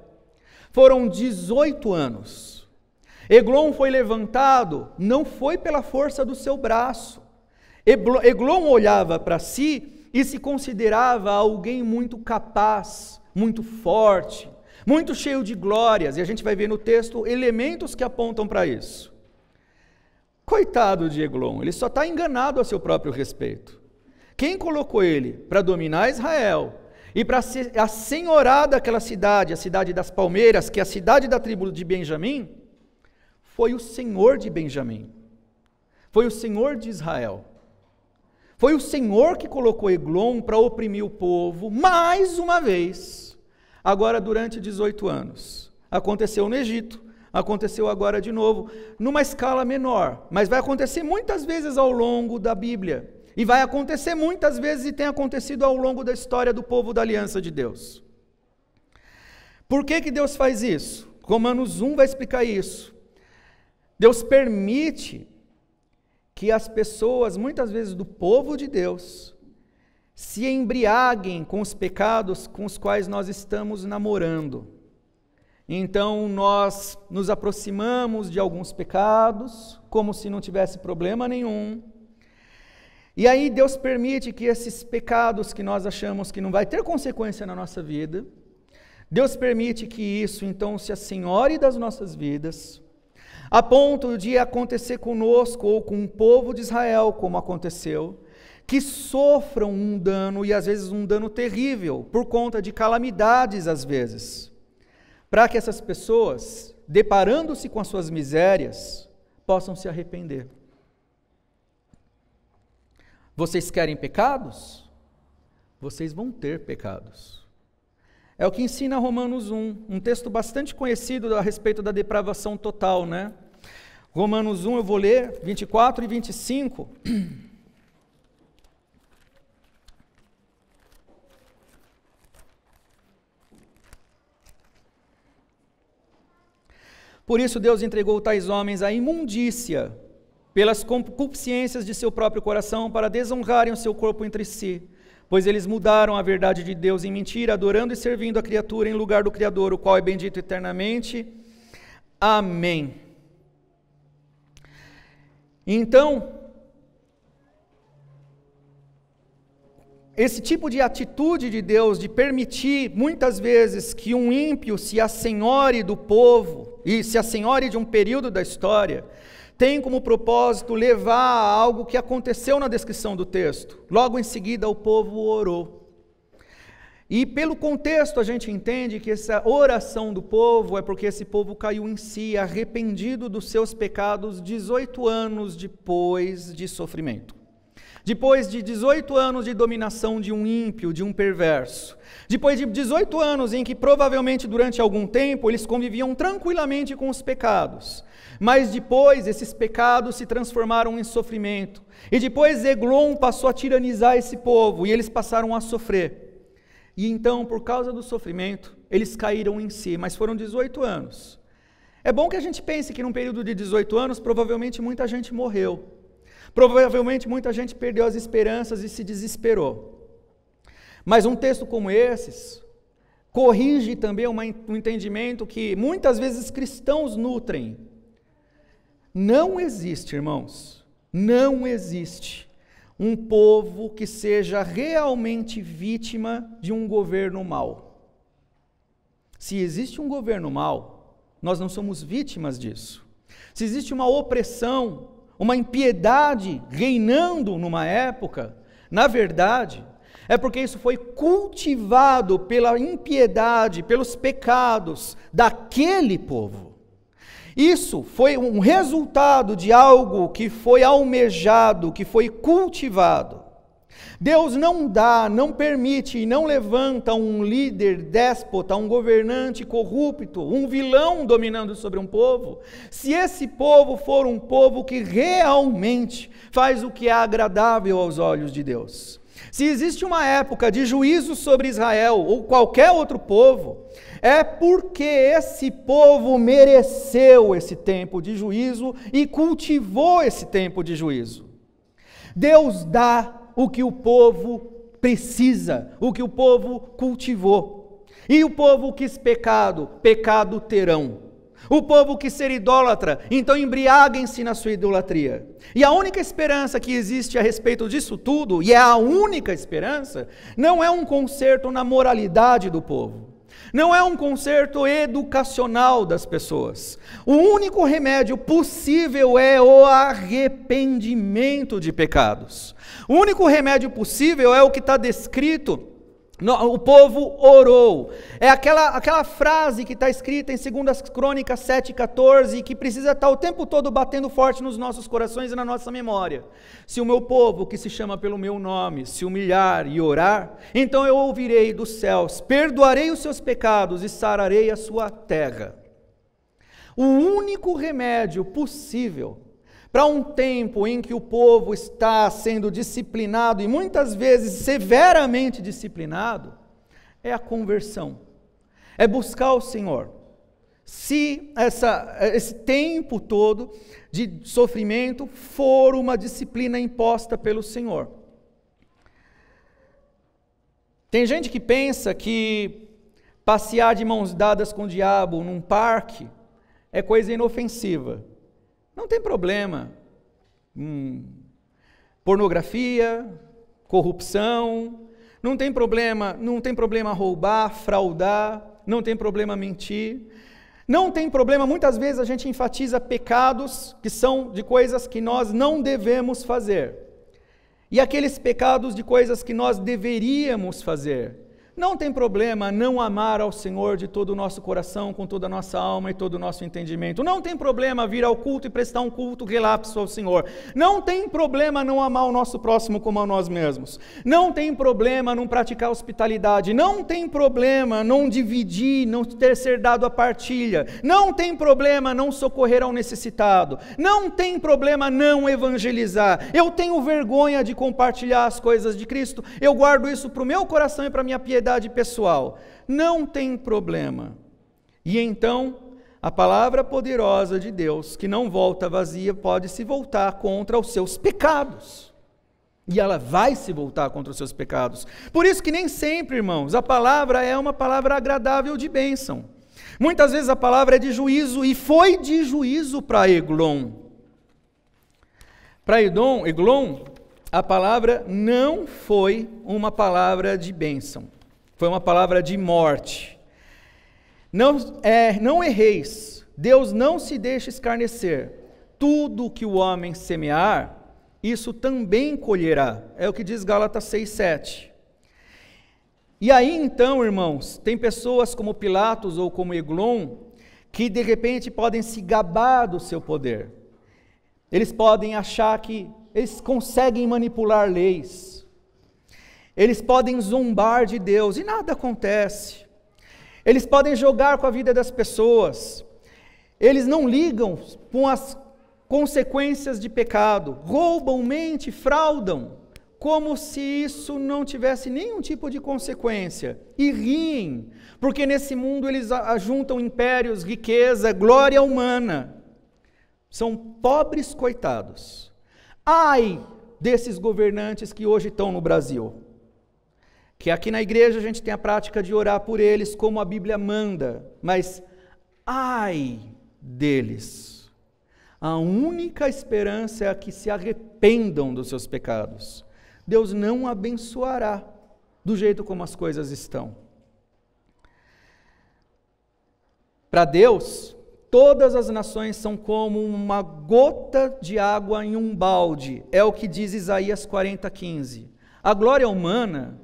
Foram 18 anos. Eglon foi levantado não foi pela força do seu braço, Eglon olhava para si e se considerava alguém muito capaz, muito forte, muito cheio de glórias, e a gente vai ver no texto elementos que apontam para isso. Coitado de Eglon, ele só está enganado a seu próprio respeito. Quem colocou ele para dominar Israel e para assenhorar daquela cidade, a cidade das palmeiras, que é a cidade da tribo de Benjamim, foi o Senhor de Benjamim, foi o Senhor de Israel. Foi o Senhor que colocou Eglon para oprimir o povo, mais uma vez, agora durante 18 anos. Aconteceu no Egito, aconteceu agora de novo, numa escala menor, mas vai acontecer muitas vezes ao longo da Bíblia. E vai acontecer muitas vezes e tem acontecido ao longo da história do povo da aliança de Deus. Por que, que Deus faz isso? Romanos 1 vai explicar isso. Deus permite que as pessoas, muitas vezes do povo de Deus, se embriaguem com os pecados com os quais nós estamos namorando. Então nós nos aproximamos de alguns pecados, como se não tivesse problema nenhum. E aí Deus permite que esses pecados que nós achamos que não vai ter consequência na nossa vida, Deus permite que isso então se assenhore das nossas vidas, a ponto de acontecer conosco ou com o povo de Israel, como aconteceu, que sofram um dano e às vezes um dano terrível por conta de calamidades às vezes, para que essas pessoas, deparando-se com as suas misérias, possam se arrepender. Vocês querem pecados? Vocês vão ter pecados. É o que ensina Romanos 1, um texto bastante conhecido a respeito da depravação total, né? Romanos 1, eu vou ler 24 e 25. Por isso Deus entregou tais homens à imundícia, pelas concupiscências de seu próprio coração, para desonrarem o seu corpo entre si Pois eles mudaram a verdade de Deus em mentira, adorando e servindo a criatura em lugar do Criador, o qual é bendito eternamente. Amém. Então, esse tipo de atitude de Deus de permitir muitas vezes que um ímpio se assenhore do povo e se assenhore de um período da história, tem como propósito levar a algo que aconteceu na descrição do texto. Logo em seguida, o povo orou. E pelo contexto, a gente entende que essa oração do povo é porque esse povo caiu em si, arrependido dos seus pecados, 18 anos depois de sofrimento. Depois de 18 anos de dominação de um ímpio, de um perverso. Depois de 18 anos em que provavelmente durante algum tempo eles conviviam tranquilamente com os pecados. Mas depois esses pecados se transformaram em sofrimento. E depois Eglon passou a tiranizar esse povo e eles passaram a sofrer. E então, por causa do sofrimento, eles caíram em si, mas foram 18 anos. É bom que a gente pense que num período de 18 anos, provavelmente muita gente morreu. Provavelmente muita gente perdeu as esperanças e se desesperou. Mas um texto como esses corrige também um entendimento que muitas vezes cristãos nutrem não existe, irmãos, não existe um povo que seja realmente vítima de um governo mau. Se existe um governo mau, nós não somos vítimas disso. Se existe uma opressão, uma impiedade reinando numa época, na verdade, é porque isso foi cultivado pela impiedade, pelos pecados daquele povo. Isso foi um resultado de algo que foi almejado, que foi cultivado. Deus não dá, não permite e não levanta um líder déspota, um governante corrupto, um vilão dominando sobre um povo, se esse povo for um povo que realmente faz o que é agradável aos olhos de Deus. Se existe uma época de juízo sobre Israel ou qualquer outro povo, é porque esse povo mereceu esse tempo de juízo e cultivou esse tempo de juízo. Deus dá o que o povo precisa, o que o povo cultivou. E o povo quis pecado, pecado terão. O povo que ser idólatra, então embriaguem-se na sua idolatria. E a única esperança que existe a respeito disso tudo, e é a única esperança, não é um conserto na moralidade do povo. Não é um conserto educacional das pessoas. O único remédio possível é o arrependimento de pecados. O único remédio possível é o que está descrito o povo orou. É aquela, aquela frase que está escrita em 2 Crônicas 7,14, que precisa estar tá o tempo todo batendo forte nos nossos corações e na nossa memória. Se o meu povo, que se chama pelo meu nome, se humilhar e orar, então eu ouvirei dos céus, perdoarei os seus pecados e sararei a sua terra. O único remédio possível para um tempo em que o povo está sendo disciplinado e muitas vezes severamente disciplinado, é a conversão, é buscar o Senhor. Se essa, esse tempo todo de sofrimento for uma disciplina imposta pelo Senhor. Tem gente que pensa que passear de mãos dadas com o diabo num parque é coisa inofensiva. Não tem problema. Hum. Pornografia, corrupção, não tem problema, não tem problema roubar, fraudar, não tem problema mentir. Não tem problema, muitas vezes a gente enfatiza pecados que são de coisas que nós não devemos fazer. E aqueles pecados de coisas que nós deveríamos fazer. Não tem problema não amar ao Senhor de todo o nosso coração, com toda a nossa alma e todo o nosso entendimento. Não tem problema vir ao culto e prestar um culto relapso ao Senhor. Não tem problema não amar o nosso próximo como a nós mesmos. Não tem problema não praticar hospitalidade. Não tem problema não dividir, não ter ser dado a partilha. Não tem problema não socorrer ao necessitado. Não tem problema não evangelizar. Eu tenho vergonha de compartilhar as coisas de Cristo. Eu guardo isso para o meu coração e para minha piedade pessoal, não tem problema. E então, a palavra poderosa de Deus, que não volta vazia, pode se voltar contra os seus pecados. E ela vai se voltar contra os seus pecados. Por isso que nem sempre, irmãos, a palavra é uma palavra agradável de bênção. Muitas vezes a palavra é de juízo e foi de juízo para Eglon. Para Edom, Eglon, a palavra não foi uma palavra de bênção. Foi uma palavra de morte. Não, é, não erreis, Deus não se deixa escarnecer. Tudo que o homem semear, isso também colherá. É o que diz Gálatas 6, 7. E aí então, irmãos, tem pessoas como Pilatos ou como Eglon que de repente podem se gabar do seu poder. Eles podem achar que eles conseguem manipular leis. Eles podem zombar de Deus e nada acontece. Eles podem jogar com a vida das pessoas. Eles não ligam com as consequências de pecado. Roubam, mente, fraudam, como se isso não tivesse nenhum tipo de consequência. E riem, porque nesse mundo eles ajuntam impérios, riqueza, glória humana. São pobres coitados. Ai desses governantes que hoje estão no Brasil que aqui na igreja a gente tem a prática de orar por eles como a Bíblia manda, mas ai deles. A única esperança é a que se arrependam dos seus pecados. Deus não abençoará do jeito como as coisas estão. Para Deus, todas as nações são como uma gota de água em um balde, é o que diz Isaías 40:15. A glória humana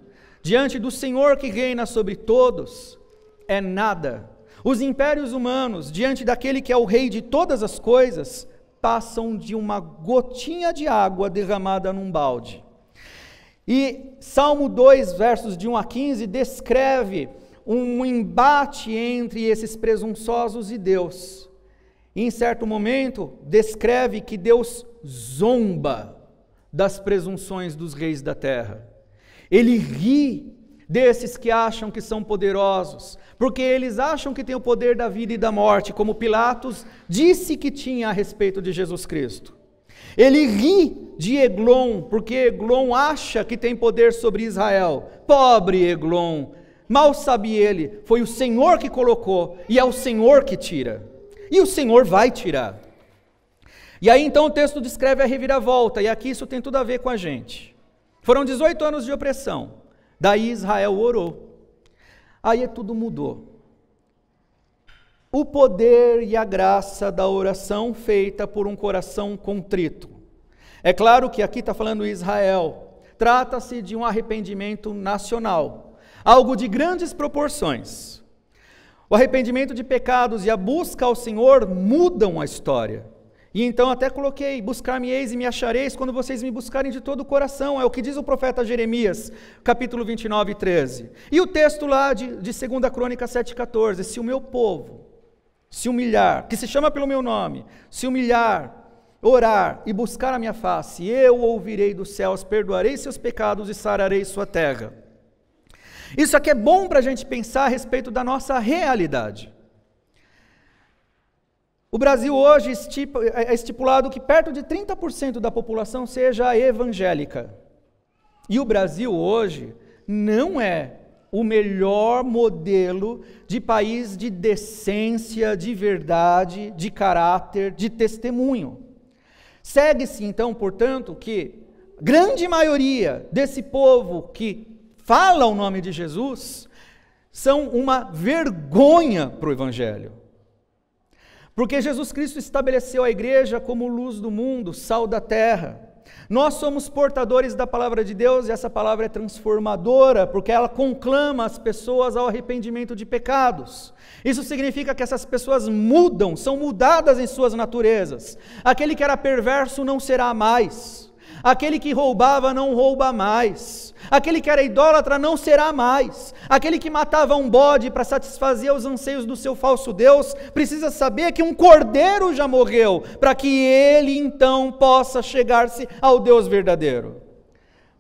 diante do Senhor que reina sobre todos, é nada. Os impérios humanos, diante daquele que é o rei de todas as coisas, passam de uma gotinha de água derramada num balde. E Salmo 2, versos de 1 a 15, descreve um embate entre esses presunçosos e Deus. E, em certo momento, descreve que Deus zomba das presunções dos reis da terra. Ele ri desses que acham que são poderosos, porque eles acham que têm o poder da vida e da morte, como Pilatos disse que tinha a respeito de Jesus Cristo. Ele ri de Eglon, porque Eglon acha que tem poder sobre Israel. Pobre Eglon, mal sabe ele, foi o Senhor que colocou e é o Senhor que tira. E o Senhor vai tirar. E aí então o texto descreve a reviravolta, e aqui isso tem tudo a ver com a gente. Foram 18 anos de opressão. Daí Israel orou. Aí é tudo mudou. O poder e a graça da oração feita por um coração contrito. É claro que aqui está falando Israel. Trata-se de um arrependimento nacional, algo de grandes proporções. O arrependimento de pecados e a busca ao Senhor mudam a história. E então até coloquei: Buscar-me-eis e me achareis quando vocês me buscarem de todo o coração. É o que diz o profeta Jeremias, capítulo 29, 13. E o texto lá de, de 2 Crônica 7, 14: Se o meu povo se humilhar, que se chama pelo meu nome, se humilhar, orar e buscar a minha face, eu ouvirei dos céus, perdoarei seus pecados e sararei sua terra. Isso aqui é bom para a gente pensar a respeito da nossa realidade. O Brasil hoje é, é estipulado que perto de 30% da população seja evangélica. E o Brasil hoje não é o melhor modelo de país de decência, de verdade, de caráter, de testemunho. Segue-se então, portanto, que grande maioria desse povo que fala o nome de Jesus são uma vergonha para o Evangelho. Porque Jesus Cristo estabeleceu a igreja como luz do mundo, sal da terra. Nós somos portadores da palavra de Deus e essa palavra é transformadora, porque ela conclama as pessoas ao arrependimento de pecados. Isso significa que essas pessoas mudam, são mudadas em suas naturezas. Aquele que era perverso não será mais. Aquele que roubava não rouba mais. Aquele que era idólatra não será mais. Aquele que matava um bode para satisfazer os anseios do seu falso Deus precisa saber que um cordeiro já morreu, para que ele então possa chegar-se ao Deus verdadeiro.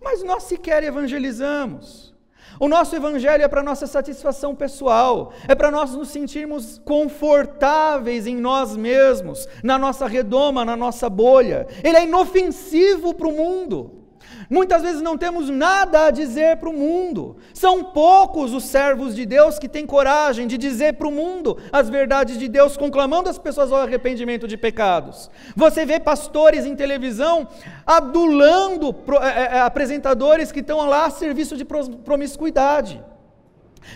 Mas nós sequer evangelizamos. O nosso evangelho é para nossa satisfação pessoal, é para nós nos sentirmos confortáveis em nós mesmos, na nossa redoma, na nossa bolha. Ele é inofensivo para o mundo. Muitas vezes não temos nada a dizer para o mundo. São poucos os servos de Deus que têm coragem de dizer para o mundo as verdades de Deus, conclamando as pessoas ao arrependimento de pecados. Você vê pastores em televisão adulando é, é, é, apresentadores que estão lá a serviço de promiscuidade.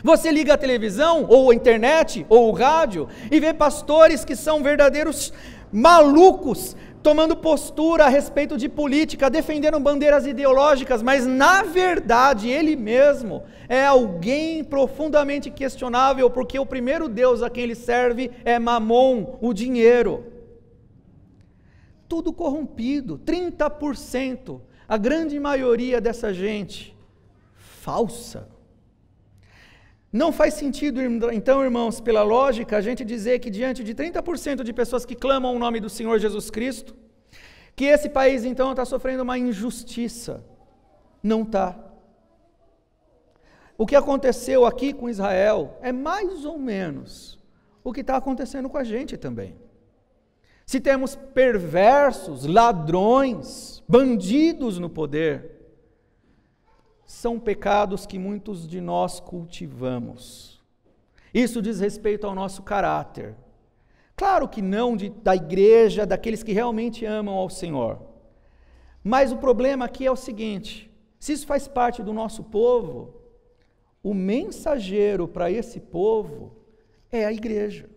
Você liga a televisão, ou a internet, ou o rádio, e vê pastores que são verdadeiros malucos tomando postura a respeito de política, defendendo bandeiras ideológicas, mas na verdade ele mesmo é alguém profundamente questionável, porque o primeiro Deus a quem ele serve é Mamon, o dinheiro. Tudo corrompido, 30%, a grande maioria dessa gente falsa. Não faz sentido, então, irmãos, pela lógica, a gente dizer que diante de 30% de pessoas que clamam o nome do Senhor Jesus Cristo, que esse país então está sofrendo uma injustiça. Não está. O que aconteceu aqui com Israel é mais ou menos o que está acontecendo com a gente também. Se temos perversos, ladrões, bandidos no poder, são pecados que muitos de nós cultivamos. Isso diz respeito ao nosso caráter. Claro que não de, da igreja, daqueles que realmente amam ao Senhor. Mas o problema aqui é o seguinte: se isso faz parte do nosso povo, o mensageiro para esse povo é a igreja.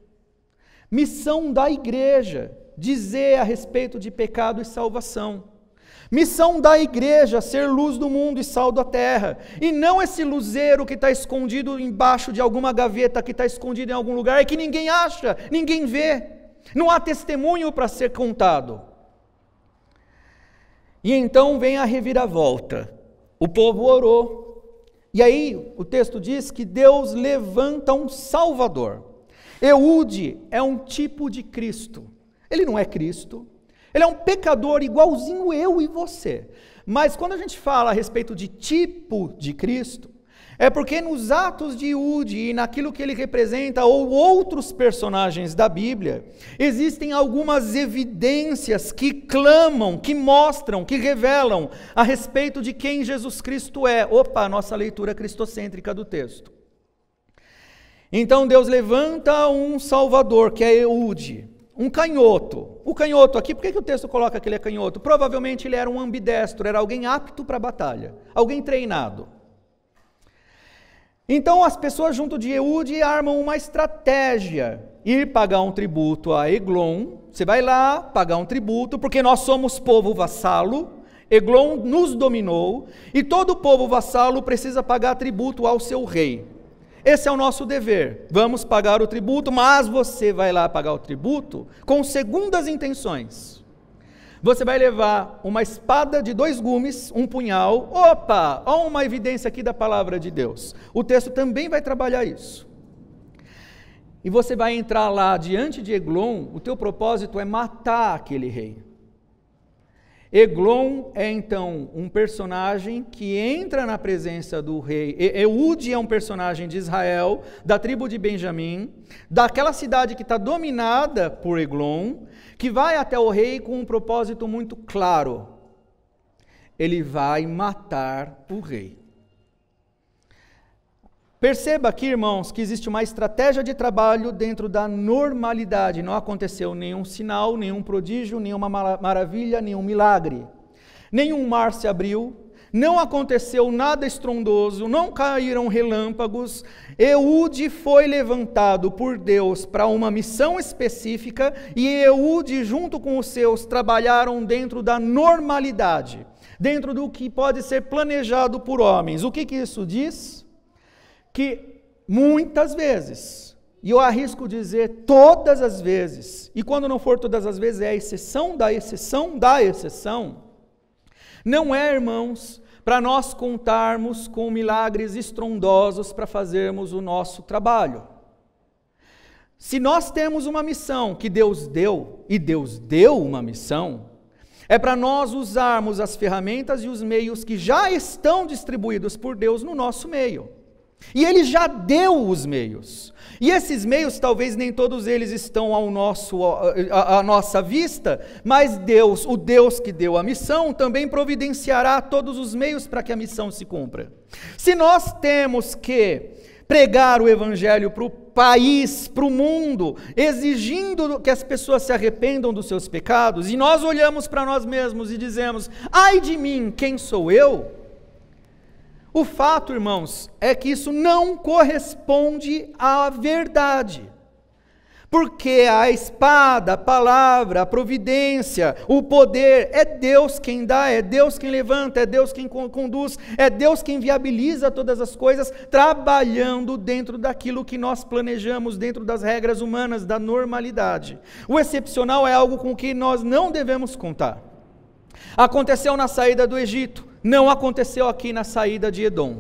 Missão da igreja dizer a respeito de pecado e salvação. Missão da igreja, ser luz do mundo e sal da terra. E não esse luzeiro que está escondido embaixo de alguma gaveta, que está escondido em algum lugar e que ninguém acha, ninguém vê. Não há testemunho para ser contado. E então vem a reviravolta. O povo orou. E aí o texto diz que Deus levanta um salvador. Eude é um tipo de Cristo. Ele não é Cristo, ele é um pecador igualzinho eu e você. Mas quando a gente fala a respeito de tipo de Cristo, é porque nos atos de Ude e naquilo que ele representa ou outros personagens da Bíblia, existem algumas evidências que clamam, que mostram, que revelam a respeito de quem Jesus Cristo é. Opa, nossa leitura cristocêntrica do texto. Então Deus levanta um Salvador, que é Eude um canhoto. O canhoto aqui, por que, que o texto coloca que ele é canhoto? Provavelmente ele era um ambidestro, era alguém apto para a batalha, alguém treinado. Então as pessoas junto de Eude armam uma estratégia. Ir pagar um tributo a Eglon, você vai lá pagar um tributo, porque nós somos povo vassalo, Eglon nos dominou, e todo povo vassalo precisa pagar tributo ao seu rei. Esse é o nosso dever. Vamos pagar o tributo, mas você vai lá pagar o tributo com segundas intenções. Você vai levar uma espada de dois gumes, um punhal. Opa, há uma evidência aqui da palavra de Deus. O texto também vai trabalhar isso. E você vai entrar lá diante de Eglon, o teu propósito é matar aquele rei. Eglon é então um personagem que entra na presença do rei. Eude é um personagem de Israel, da tribo de Benjamim, daquela cidade que está dominada por Eglon, que vai até o rei com um propósito muito claro. Ele vai matar o rei. Perceba aqui, irmãos, que existe uma estratégia de trabalho dentro da normalidade. Não aconteceu nenhum sinal, nenhum prodígio, nenhuma maravilha, nenhum milagre. Nenhum mar se abriu, não aconteceu nada estrondoso, não caíram relâmpagos. Eude foi levantado por Deus para uma missão específica e Eude, junto com os seus, trabalharam dentro da normalidade, dentro do que pode ser planejado por homens. O que, que isso diz? que muitas vezes, e eu arrisco dizer todas as vezes, e quando não for todas as vezes, é a exceção da exceção da exceção, não é, irmãos, para nós contarmos com milagres estrondosos para fazermos o nosso trabalho. Se nós temos uma missão que Deus deu, e Deus deu uma missão, é para nós usarmos as ferramentas e os meios que já estão distribuídos por Deus no nosso meio. E ele já deu os meios. E esses meios, talvez nem todos eles estão ao nosso, à nossa vista, mas Deus, o Deus que deu a missão, também providenciará todos os meios para que a missão se cumpra. Se nós temos que pregar o evangelho para o país, para o mundo, exigindo que as pessoas se arrependam dos seus pecados, e nós olhamos para nós mesmos e dizemos: ai de mim, quem sou eu? O fato, irmãos, é que isso não corresponde à verdade. Porque a espada, a palavra, a providência, o poder, é Deus quem dá, é Deus quem levanta, é Deus quem conduz, é Deus quem viabiliza todas as coisas, trabalhando dentro daquilo que nós planejamos, dentro das regras humanas, da normalidade. O excepcional é algo com que nós não devemos contar. Aconteceu na saída do Egito não aconteceu aqui na saída de Edom.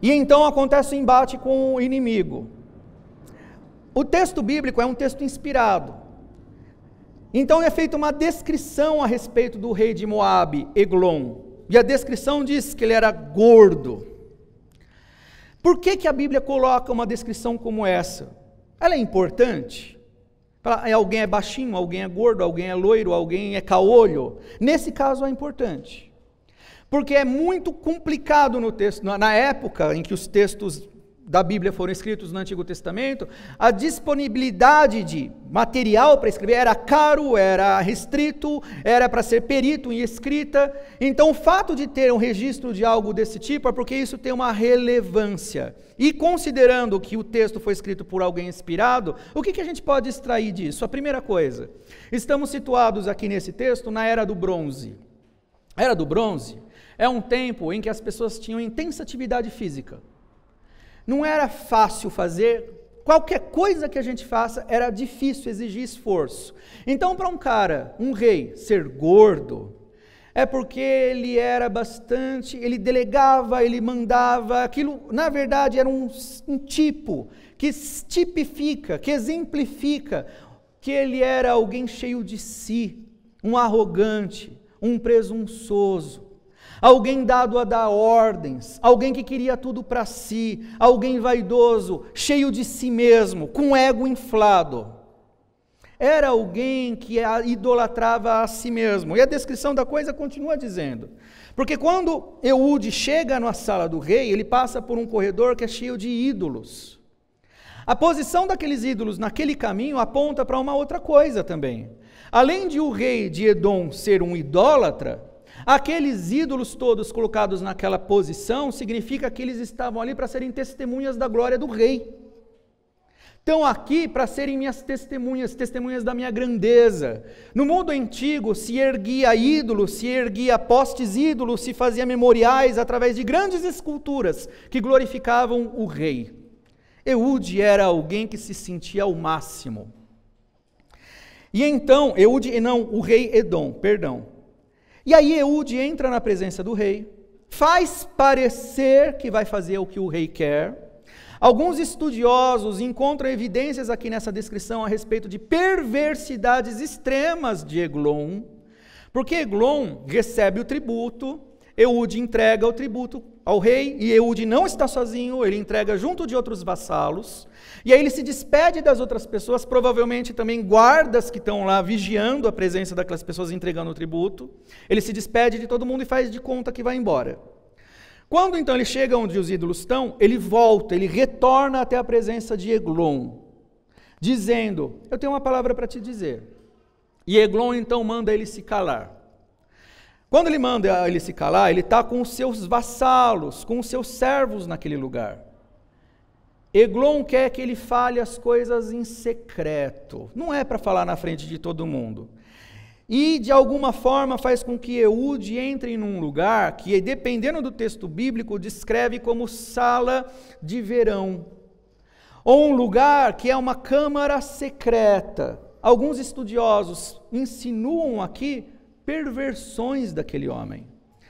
E então acontece o um embate com o inimigo. O texto bíblico é um texto inspirado. Então é feita uma descrição a respeito do rei de Moabe, Eglon. E a descrição diz que ele era gordo. Por que, que a Bíblia coloca uma descrição como essa? Ela é importante? alguém é baixinho, alguém é gordo, alguém é loiro, alguém é caolho. Nesse caso é importante. Porque é muito complicado no texto. Na época em que os textos da Bíblia foram escritos no Antigo Testamento, a disponibilidade de material para escrever era caro, era restrito, era para ser perito em escrita. Então, o fato de ter um registro de algo desse tipo é porque isso tem uma relevância. E considerando que o texto foi escrito por alguém inspirado, o que, que a gente pode extrair disso? A primeira coisa, estamos situados aqui nesse texto na Era do Bronze. Era do Bronze é um tempo em que as pessoas tinham intensa atividade física. Não era fácil fazer, qualquer coisa que a gente faça era difícil, exigia esforço. Então, para um cara, um rei, ser gordo, é porque ele era bastante, ele delegava, ele mandava, aquilo, na verdade, era um, um tipo que tipifica, que exemplifica que ele era alguém cheio de si, um arrogante, um presunçoso alguém dado a dar ordens, alguém que queria tudo para si, alguém vaidoso, cheio de si mesmo, com ego inflado. Era alguém que idolatrava a si mesmo. E a descrição da coisa continua dizendo. Porque quando Eude chega na sala do rei, ele passa por um corredor que é cheio de ídolos. A posição daqueles ídolos naquele caminho aponta para uma outra coisa também. Além de o rei de Edom ser um idólatra, Aqueles ídolos todos colocados naquela posição significa que eles estavam ali para serem testemunhas da glória do rei. Estão aqui para serem minhas testemunhas, testemunhas da minha grandeza. No mundo antigo se erguia ídolos, se erguia postes ídolos, se fazia memoriais através de grandes esculturas que glorificavam o rei. Eude era alguém que se sentia ao máximo. E então, Eude, não, o rei Edom, perdão. E aí Eude entra na presença do rei, faz parecer que vai fazer o que o rei quer. Alguns estudiosos encontram evidências aqui nessa descrição a respeito de perversidades extremas de Eglon, porque Eglon recebe o tributo, Eude entrega o tributo ao rei, e Eude não está sozinho, ele entrega junto de outros vassalos, e aí ele se despede das outras pessoas, provavelmente também guardas que estão lá vigiando a presença daquelas pessoas entregando o tributo. Ele se despede de todo mundo e faz de conta que vai embora. Quando então ele chega onde os ídolos estão, ele volta, ele retorna até a presença de Eglon, dizendo: Eu tenho uma palavra para te dizer. E Eglon então manda ele se calar. Quando ele manda ele se calar, ele está com os seus vassalos, com os seus servos naquele lugar. Eglon quer que ele fale as coisas em secreto, não é para falar na frente de todo mundo. E de alguma forma faz com que Eude entre num lugar que, dependendo do texto bíblico, descreve como sala de verão, ou um lugar que é uma câmara secreta. Alguns estudiosos insinuam aqui perversões daquele homem.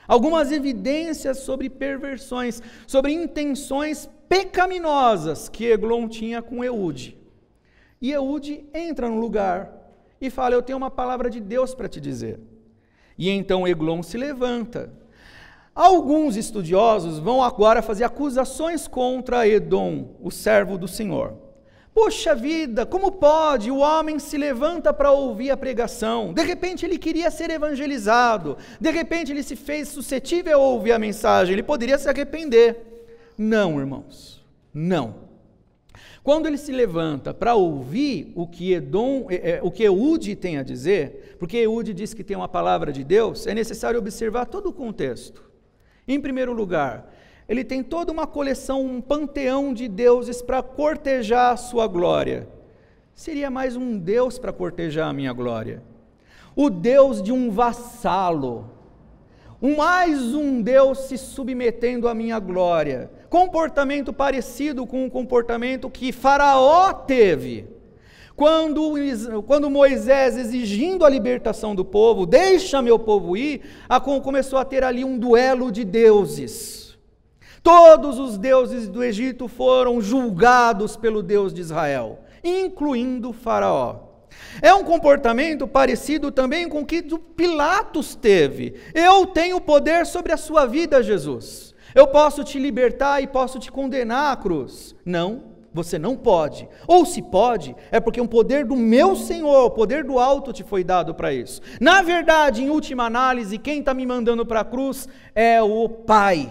Algumas evidências sobre perversões, sobre intenções pecaminosas que Eglon tinha com Eude. E Eude entra no lugar e fala: Eu tenho uma palavra de Deus para te dizer. E então Eglon se levanta. Alguns estudiosos vão agora fazer acusações contra Edom, o servo do Senhor. Poxa vida, como pode? O homem se levanta para ouvir a pregação. De repente ele queria ser evangelizado. De repente ele se fez suscetível a ouvir a mensagem. Ele poderia se arrepender. Não, irmãos. Não. Quando ele se levanta para ouvir o que Edom, é, o que Eude tem a dizer, porque Eude diz que tem uma palavra de Deus, é necessário observar todo o contexto. Em primeiro lugar, ele tem toda uma coleção, um panteão de deuses para cortejar a sua glória. Seria mais um Deus para cortejar a minha glória. O Deus de um vassalo. Mais um Deus se submetendo à minha glória. Comportamento parecido com o comportamento que Faraó teve. Quando, quando, Moisés, exigindo a libertação do povo, deixa meu povo ir, a, começou a ter ali um duelo de deuses. Todos os deuses do Egito foram julgados pelo Deus de Israel, incluindo Faraó. É um comportamento parecido também com o que Pilatos teve. Eu tenho poder sobre a sua vida, Jesus. Eu posso te libertar e posso te condenar à cruz. Não, você não pode. Ou se pode, é porque um poder do meu Senhor, o poder do alto, te foi dado para isso. Na verdade, em última análise, quem está me mandando para a cruz é o Pai.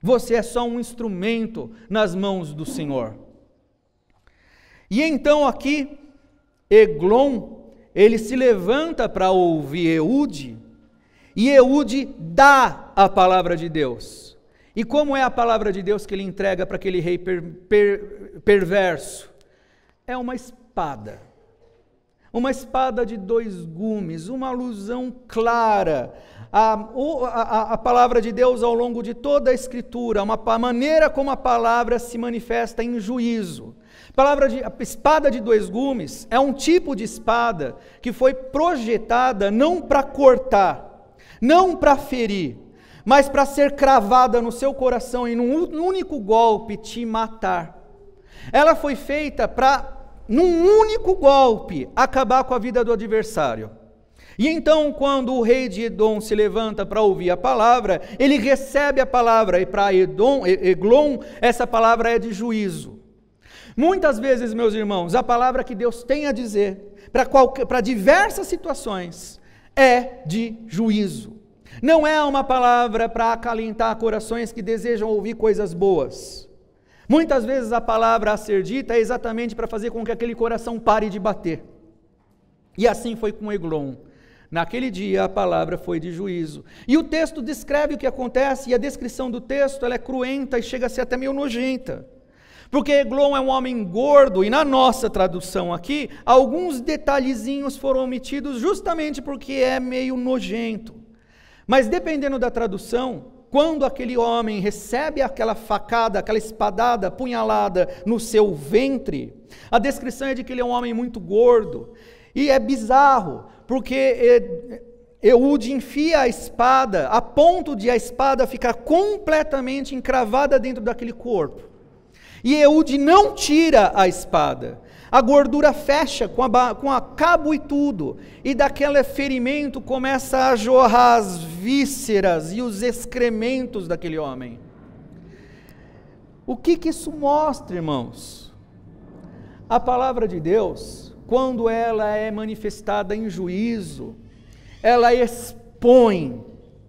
Você é só um instrumento nas mãos do Senhor. E então aqui, Eglon, ele se levanta para ouvir Eude, e Eude dá a palavra de Deus. E como é a palavra de Deus que ele entrega para aquele rei per, per, perverso? É uma espada. Uma espada de dois gumes, uma alusão clara a, a, a, palavra de Deus ao longo de toda a Escritura, uma a maneira como a palavra se manifesta em juízo. Palavra de, a espada de dois gumes é um tipo de espada que foi projetada não para cortar, não para ferir, mas para ser cravada no seu coração e num único golpe te matar. Ela foi feita para, num único golpe, acabar com a vida do adversário. E então, quando o rei de Edom se levanta para ouvir a palavra, ele recebe a palavra, e para Edom, Eglon, essa palavra é de juízo. Muitas vezes, meus irmãos, a palavra que Deus tem a dizer para diversas situações é de juízo. Não é uma palavra para acalentar corações que desejam ouvir coisas boas. Muitas vezes a palavra a ser dita é exatamente para fazer com que aquele coração pare de bater. E assim foi com Eglon. Naquele dia a palavra foi de juízo. E o texto descreve o que acontece, e a descrição do texto ela é cruenta e chega a ser até meio nojenta. Porque Eglon é um homem gordo, e na nossa tradução aqui, alguns detalhezinhos foram omitidos justamente porque é meio nojento. Mas dependendo da tradução, quando aquele homem recebe aquela facada, aquela espadada, punhalada no seu ventre, a descrição é de que ele é um homem muito gordo. E é bizarro, porque Eude eh, eh, enfia a espada a ponto de a espada ficar completamente encravada dentro daquele corpo. E Eude não tira a espada. A gordura fecha com a, com a cabo e tudo, e daquele ferimento começa a jorrar as vísceras e os excrementos daquele homem. O que, que isso mostra, irmãos? A palavra de Deus quando ela é manifestada em juízo, ela expõe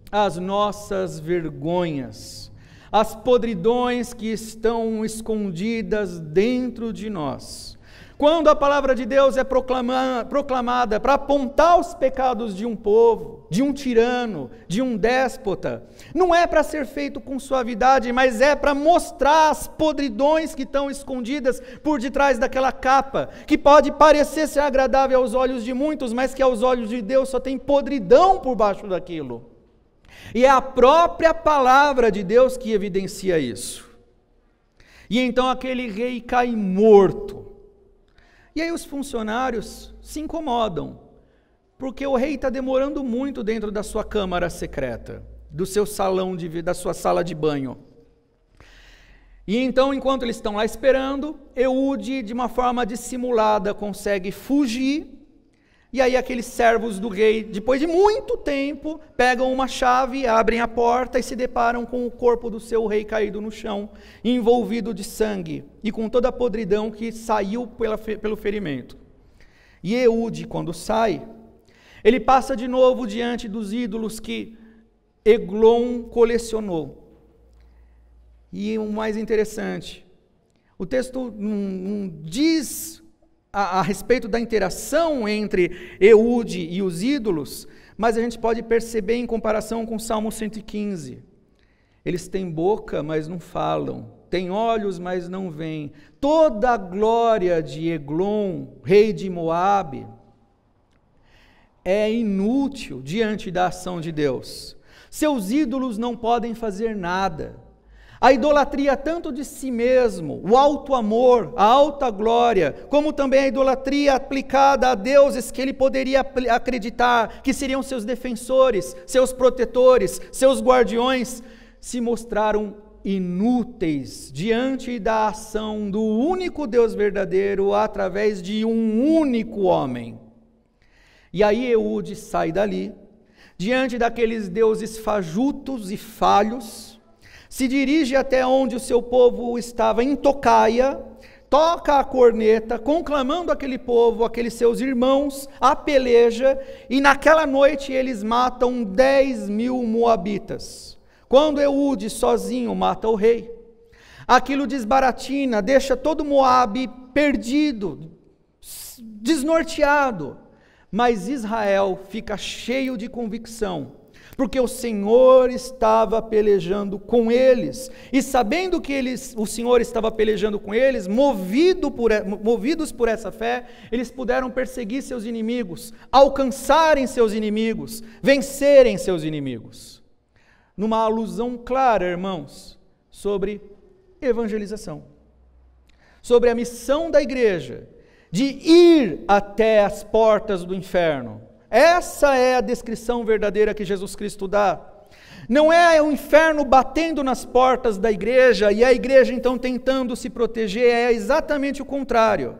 as nossas vergonhas, as podridões que estão escondidas dentro de nós quando a palavra de Deus é proclama, proclamada para apontar os pecados de um povo, de um tirano, de um déspota, não é para ser feito com suavidade, mas é para mostrar as podridões que estão escondidas por detrás daquela capa, que pode parecer ser agradável aos olhos de muitos, mas que aos olhos de Deus só tem podridão por baixo daquilo. E é a própria palavra de Deus que evidencia isso. E então aquele rei cai morto. E aí os funcionários se incomodam, porque o rei está demorando muito dentro da sua câmara secreta, do seu salão de, da sua sala de banho. E então, enquanto eles estão lá esperando, Eude, de uma forma dissimulada, consegue fugir e aí aqueles servos do rei, depois de muito tempo, pegam uma chave, abrem a porta e se deparam com o corpo do seu rei caído no chão, envolvido de sangue e com toda a podridão que saiu pela, pelo ferimento. E Eude, quando sai, ele passa de novo diante dos ídolos que Eglon colecionou. E o mais interessante, o texto não, não diz a, a respeito da interação entre Eude e os ídolos, mas a gente pode perceber em comparação com o Salmo 115. Eles têm boca, mas não falam, têm olhos, mas não veem. Toda a glória de Eglon, rei de Moabe, é inútil diante da ação de Deus. Seus ídolos não podem fazer nada. A idolatria tanto de si mesmo, o alto amor, a alta glória, como também a idolatria aplicada a deuses que ele poderia acreditar que seriam seus defensores, seus protetores, seus guardiões, se mostraram inúteis diante da ação do único Deus verdadeiro através de um único homem. E aí Eude sai dali, diante daqueles deuses fajutos e falhos, se dirige até onde o seu povo estava em Tocaia, toca a corneta, conclamando aquele povo, aqueles seus irmãos, a peleja, e naquela noite eles matam 10 mil moabitas. Quando Eude sozinho mata o rei, aquilo desbaratina, deixa todo Moabe perdido, desnorteado, mas Israel fica cheio de convicção porque o Senhor estava pelejando com eles. E sabendo que eles, o Senhor estava pelejando com eles, movido por, movidos por essa fé, eles puderam perseguir seus inimigos, alcançarem seus inimigos, vencerem seus inimigos. Numa alusão clara, irmãos, sobre evangelização, sobre a missão da igreja de ir até as portas do inferno essa é a descrição verdadeira que Jesus Cristo dá. Não é o inferno batendo nas portas da igreja e a igreja então tentando se proteger, é exatamente o contrário.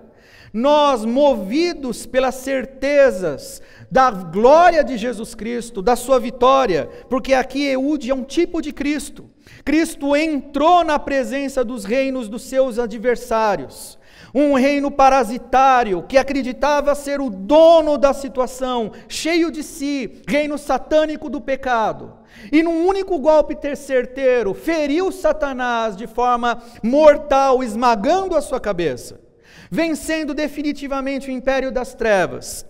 Nós, movidos pelas certezas da glória de Jesus Cristo, da sua vitória, porque aqui Eude é um tipo de Cristo. Cristo entrou na presença dos reinos dos seus adversários. Um reino parasitário que acreditava ser o dono da situação, cheio de si, reino satânico do pecado. E num único golpe ter certeiro, feriu Satanás de forma mortal, esmagando a sua cabeça, vencendo definitivamente o império das trevas.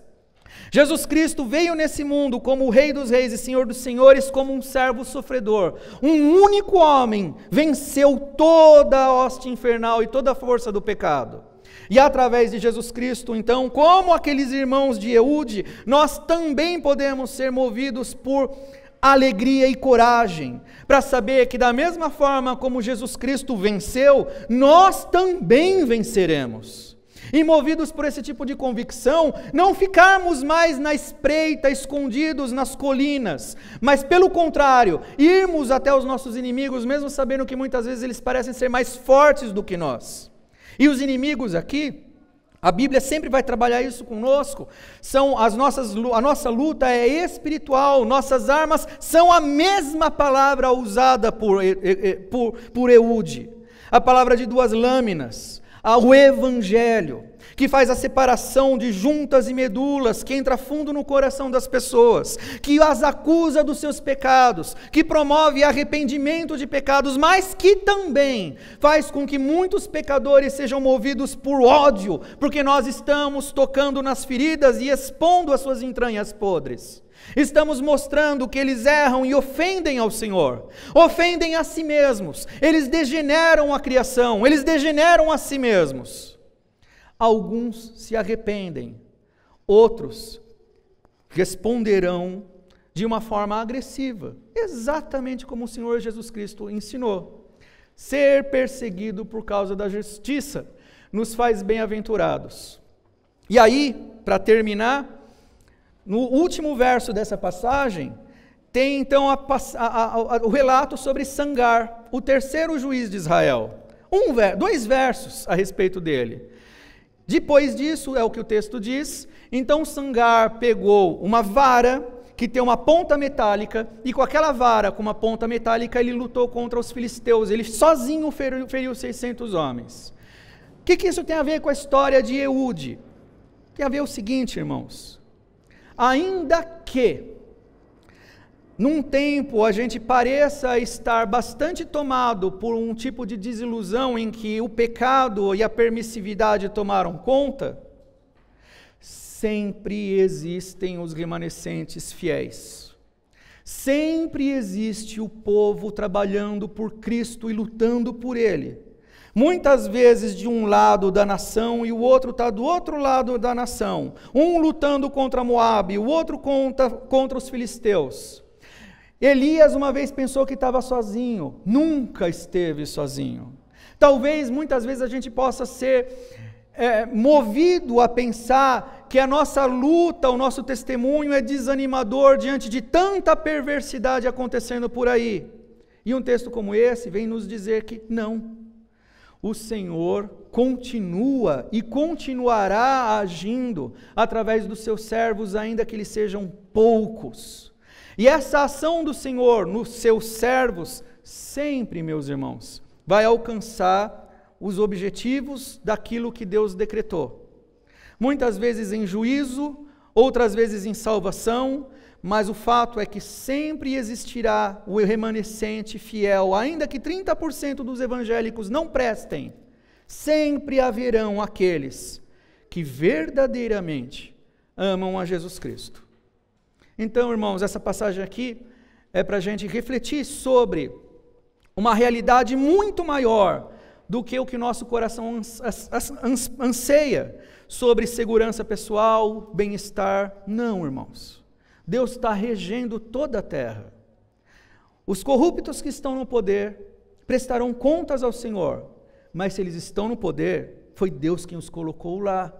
Jesus Cristo veio nesse mundo como o Rei dos Reis e Senhor dos Senhores, como um servo sofredor. Um único homem venceu toda a hoste infernal e toda a força do pecado e através de Jesus Cristo. Então, como aqueles irmãos de Eude, nós também podemos ser movidos por alegria e coragem, para saber que da mesma forma como Jesus Cristo venceu, nós também venceremos. E movidos por esse tipo de convicção, não ficarmos mais na espreita, escondidos nas colinas, mas pelo contrário, irmos até os nossos inimigos, mesmo sabendo que muitas vezes eles parecem ser mais fortes do que nós. E os inimigos aqui, a Bíblia sempre vai trabalhar isso conosco. São as nossas, a nossa luta é espiritual, nossas armas são a mesma palavra usada por, por, por Eude. A palavra de duas lâminas, o Evangelho que faz a separação de juntas e medulas, que entra fundo no coração das pessoas, que as acusa dos seus pecados, que promove arrependimento de pecados, mas que também faz com que muitos pecadores sejam movidos por ódio, porque nós estamos tocando nas feridas e expondo as suas entranhas podres. Estamos mostrando que eles erram e ofendem ao Senhor, ofendem a si mesmos, eles degeneram a criação, eles degeneram a si mesmos. Alguns se arrependem, outros responderão de uma forma agressiva, exatamente como o Senhor Jesus Cristo ensinou. Ser perseguido por causa da justiça nos faz bem-aventurados. E aí, para terminar, no último verso dessa passagem, tem então a, a, a, o relato sobre Sangar, o terceiro juiz de Israel. Um, dois versos a respeito dele. Depois disso, é o que o texto diz, então Sangar pegou uma vara que tem uma ponta metálica, e com aquela vara com uma ponta metálica ele lutou contra os filisteus, ele sozinho feriu, feriu 600 homens. O que, que isso tem a ver com a história de Eude? Tem a ver o seguinte, irmãos, ainda que num tempo a gente pareça estar bastante tomado por um tipo de desilusão em que o pecado e a permissividade tomaram conta, sempre existem os remanescentes fiéis. Sempre existe o povo trabalhando por Cristo e lutando por Ele. Muitas vezes de um lado da nação e o outro está do outro lado da nação. Um lutando contra Moab, o outro contra, contra os filisteus. Elias uma vez pensou que estava sozinho, nunca esteve sozinho. Talvez muitas vezes a gente possa ser é, movido a pensar que a nossa luta, o nosso testemunho é desanimador diante de tanta perversidade acontecendo por aí. E um texto como esse vem nos dizer que não. O Senhor continua e continuará agindo através dos seus servos, ainda que eles sejam poucos. E essa ação do Senhor nos seus servos, sempre, meus irmãos, vai alcançar os objetivos daquilo que Deus decretou. Muitas vezes em juízo, outras vezes em salvação, mas o fato é que sempre existirá o remanescente fiel, ainda que 30% dos evangélicos não prestem, sempre haverão aqueles que verdadeiramente amam a Jesus Cristo. Então, irmãos, essa passagem aqui é para a gente refletir sobre uma realidade muito maior do que o que nosso coração anseia sobre segurança pessoal, bem-estar. Não, irmãos. Deus está regendo toda a terra. Os corruptos que estão no poder prestarão contas ao Senhor, mas se eles estão no poder, foi Deus quem os colocou lá.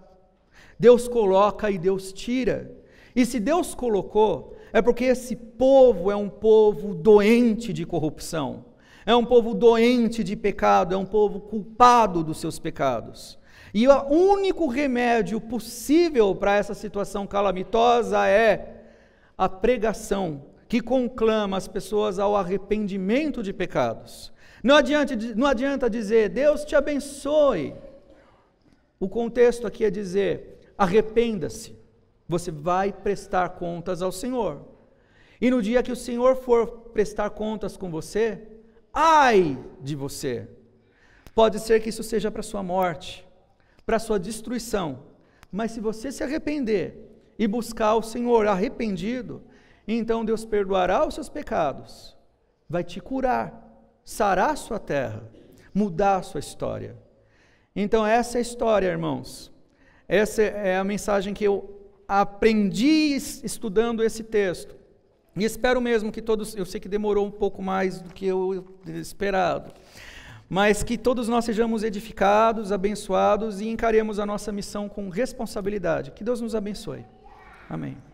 Deus coloca e Deus tira. E se Deus colocou, é porque esse povo é um povo doente de corrupção, é um povo doente de pecado, é um povo culpado dos seus pecados. E o único remédio possível para essa situação calamitosa é a pregação, que conclama as pessoas ao arrependimento de pecados. Não adianta, não adianta dizer, Deus te abençoe. O contexto aqui é dizer, arrependa-se você vai prestar contas ao Senhor. E no dia que o Senhor for prestar contas com você, ai de você. Pode ser que isso seja para sua morte, para sua destruição. Mas se você se arrepender e buscar o Senhor arrependido, então Deus perdoará os seus pecados, vai te curar, sarar sua terra, mudar sua história. Então essa é a história, irmãos. Essa é a mensagem que eu aprendi estudando esse texto. E espero mesmo que todos, eu sei que demorou um pouco mais do que eu esperado, mas que todos nós sejamos edificados, abençoados e encaremos a nossa missão com responsabilidade. Que Deus nos abençoe. Amém.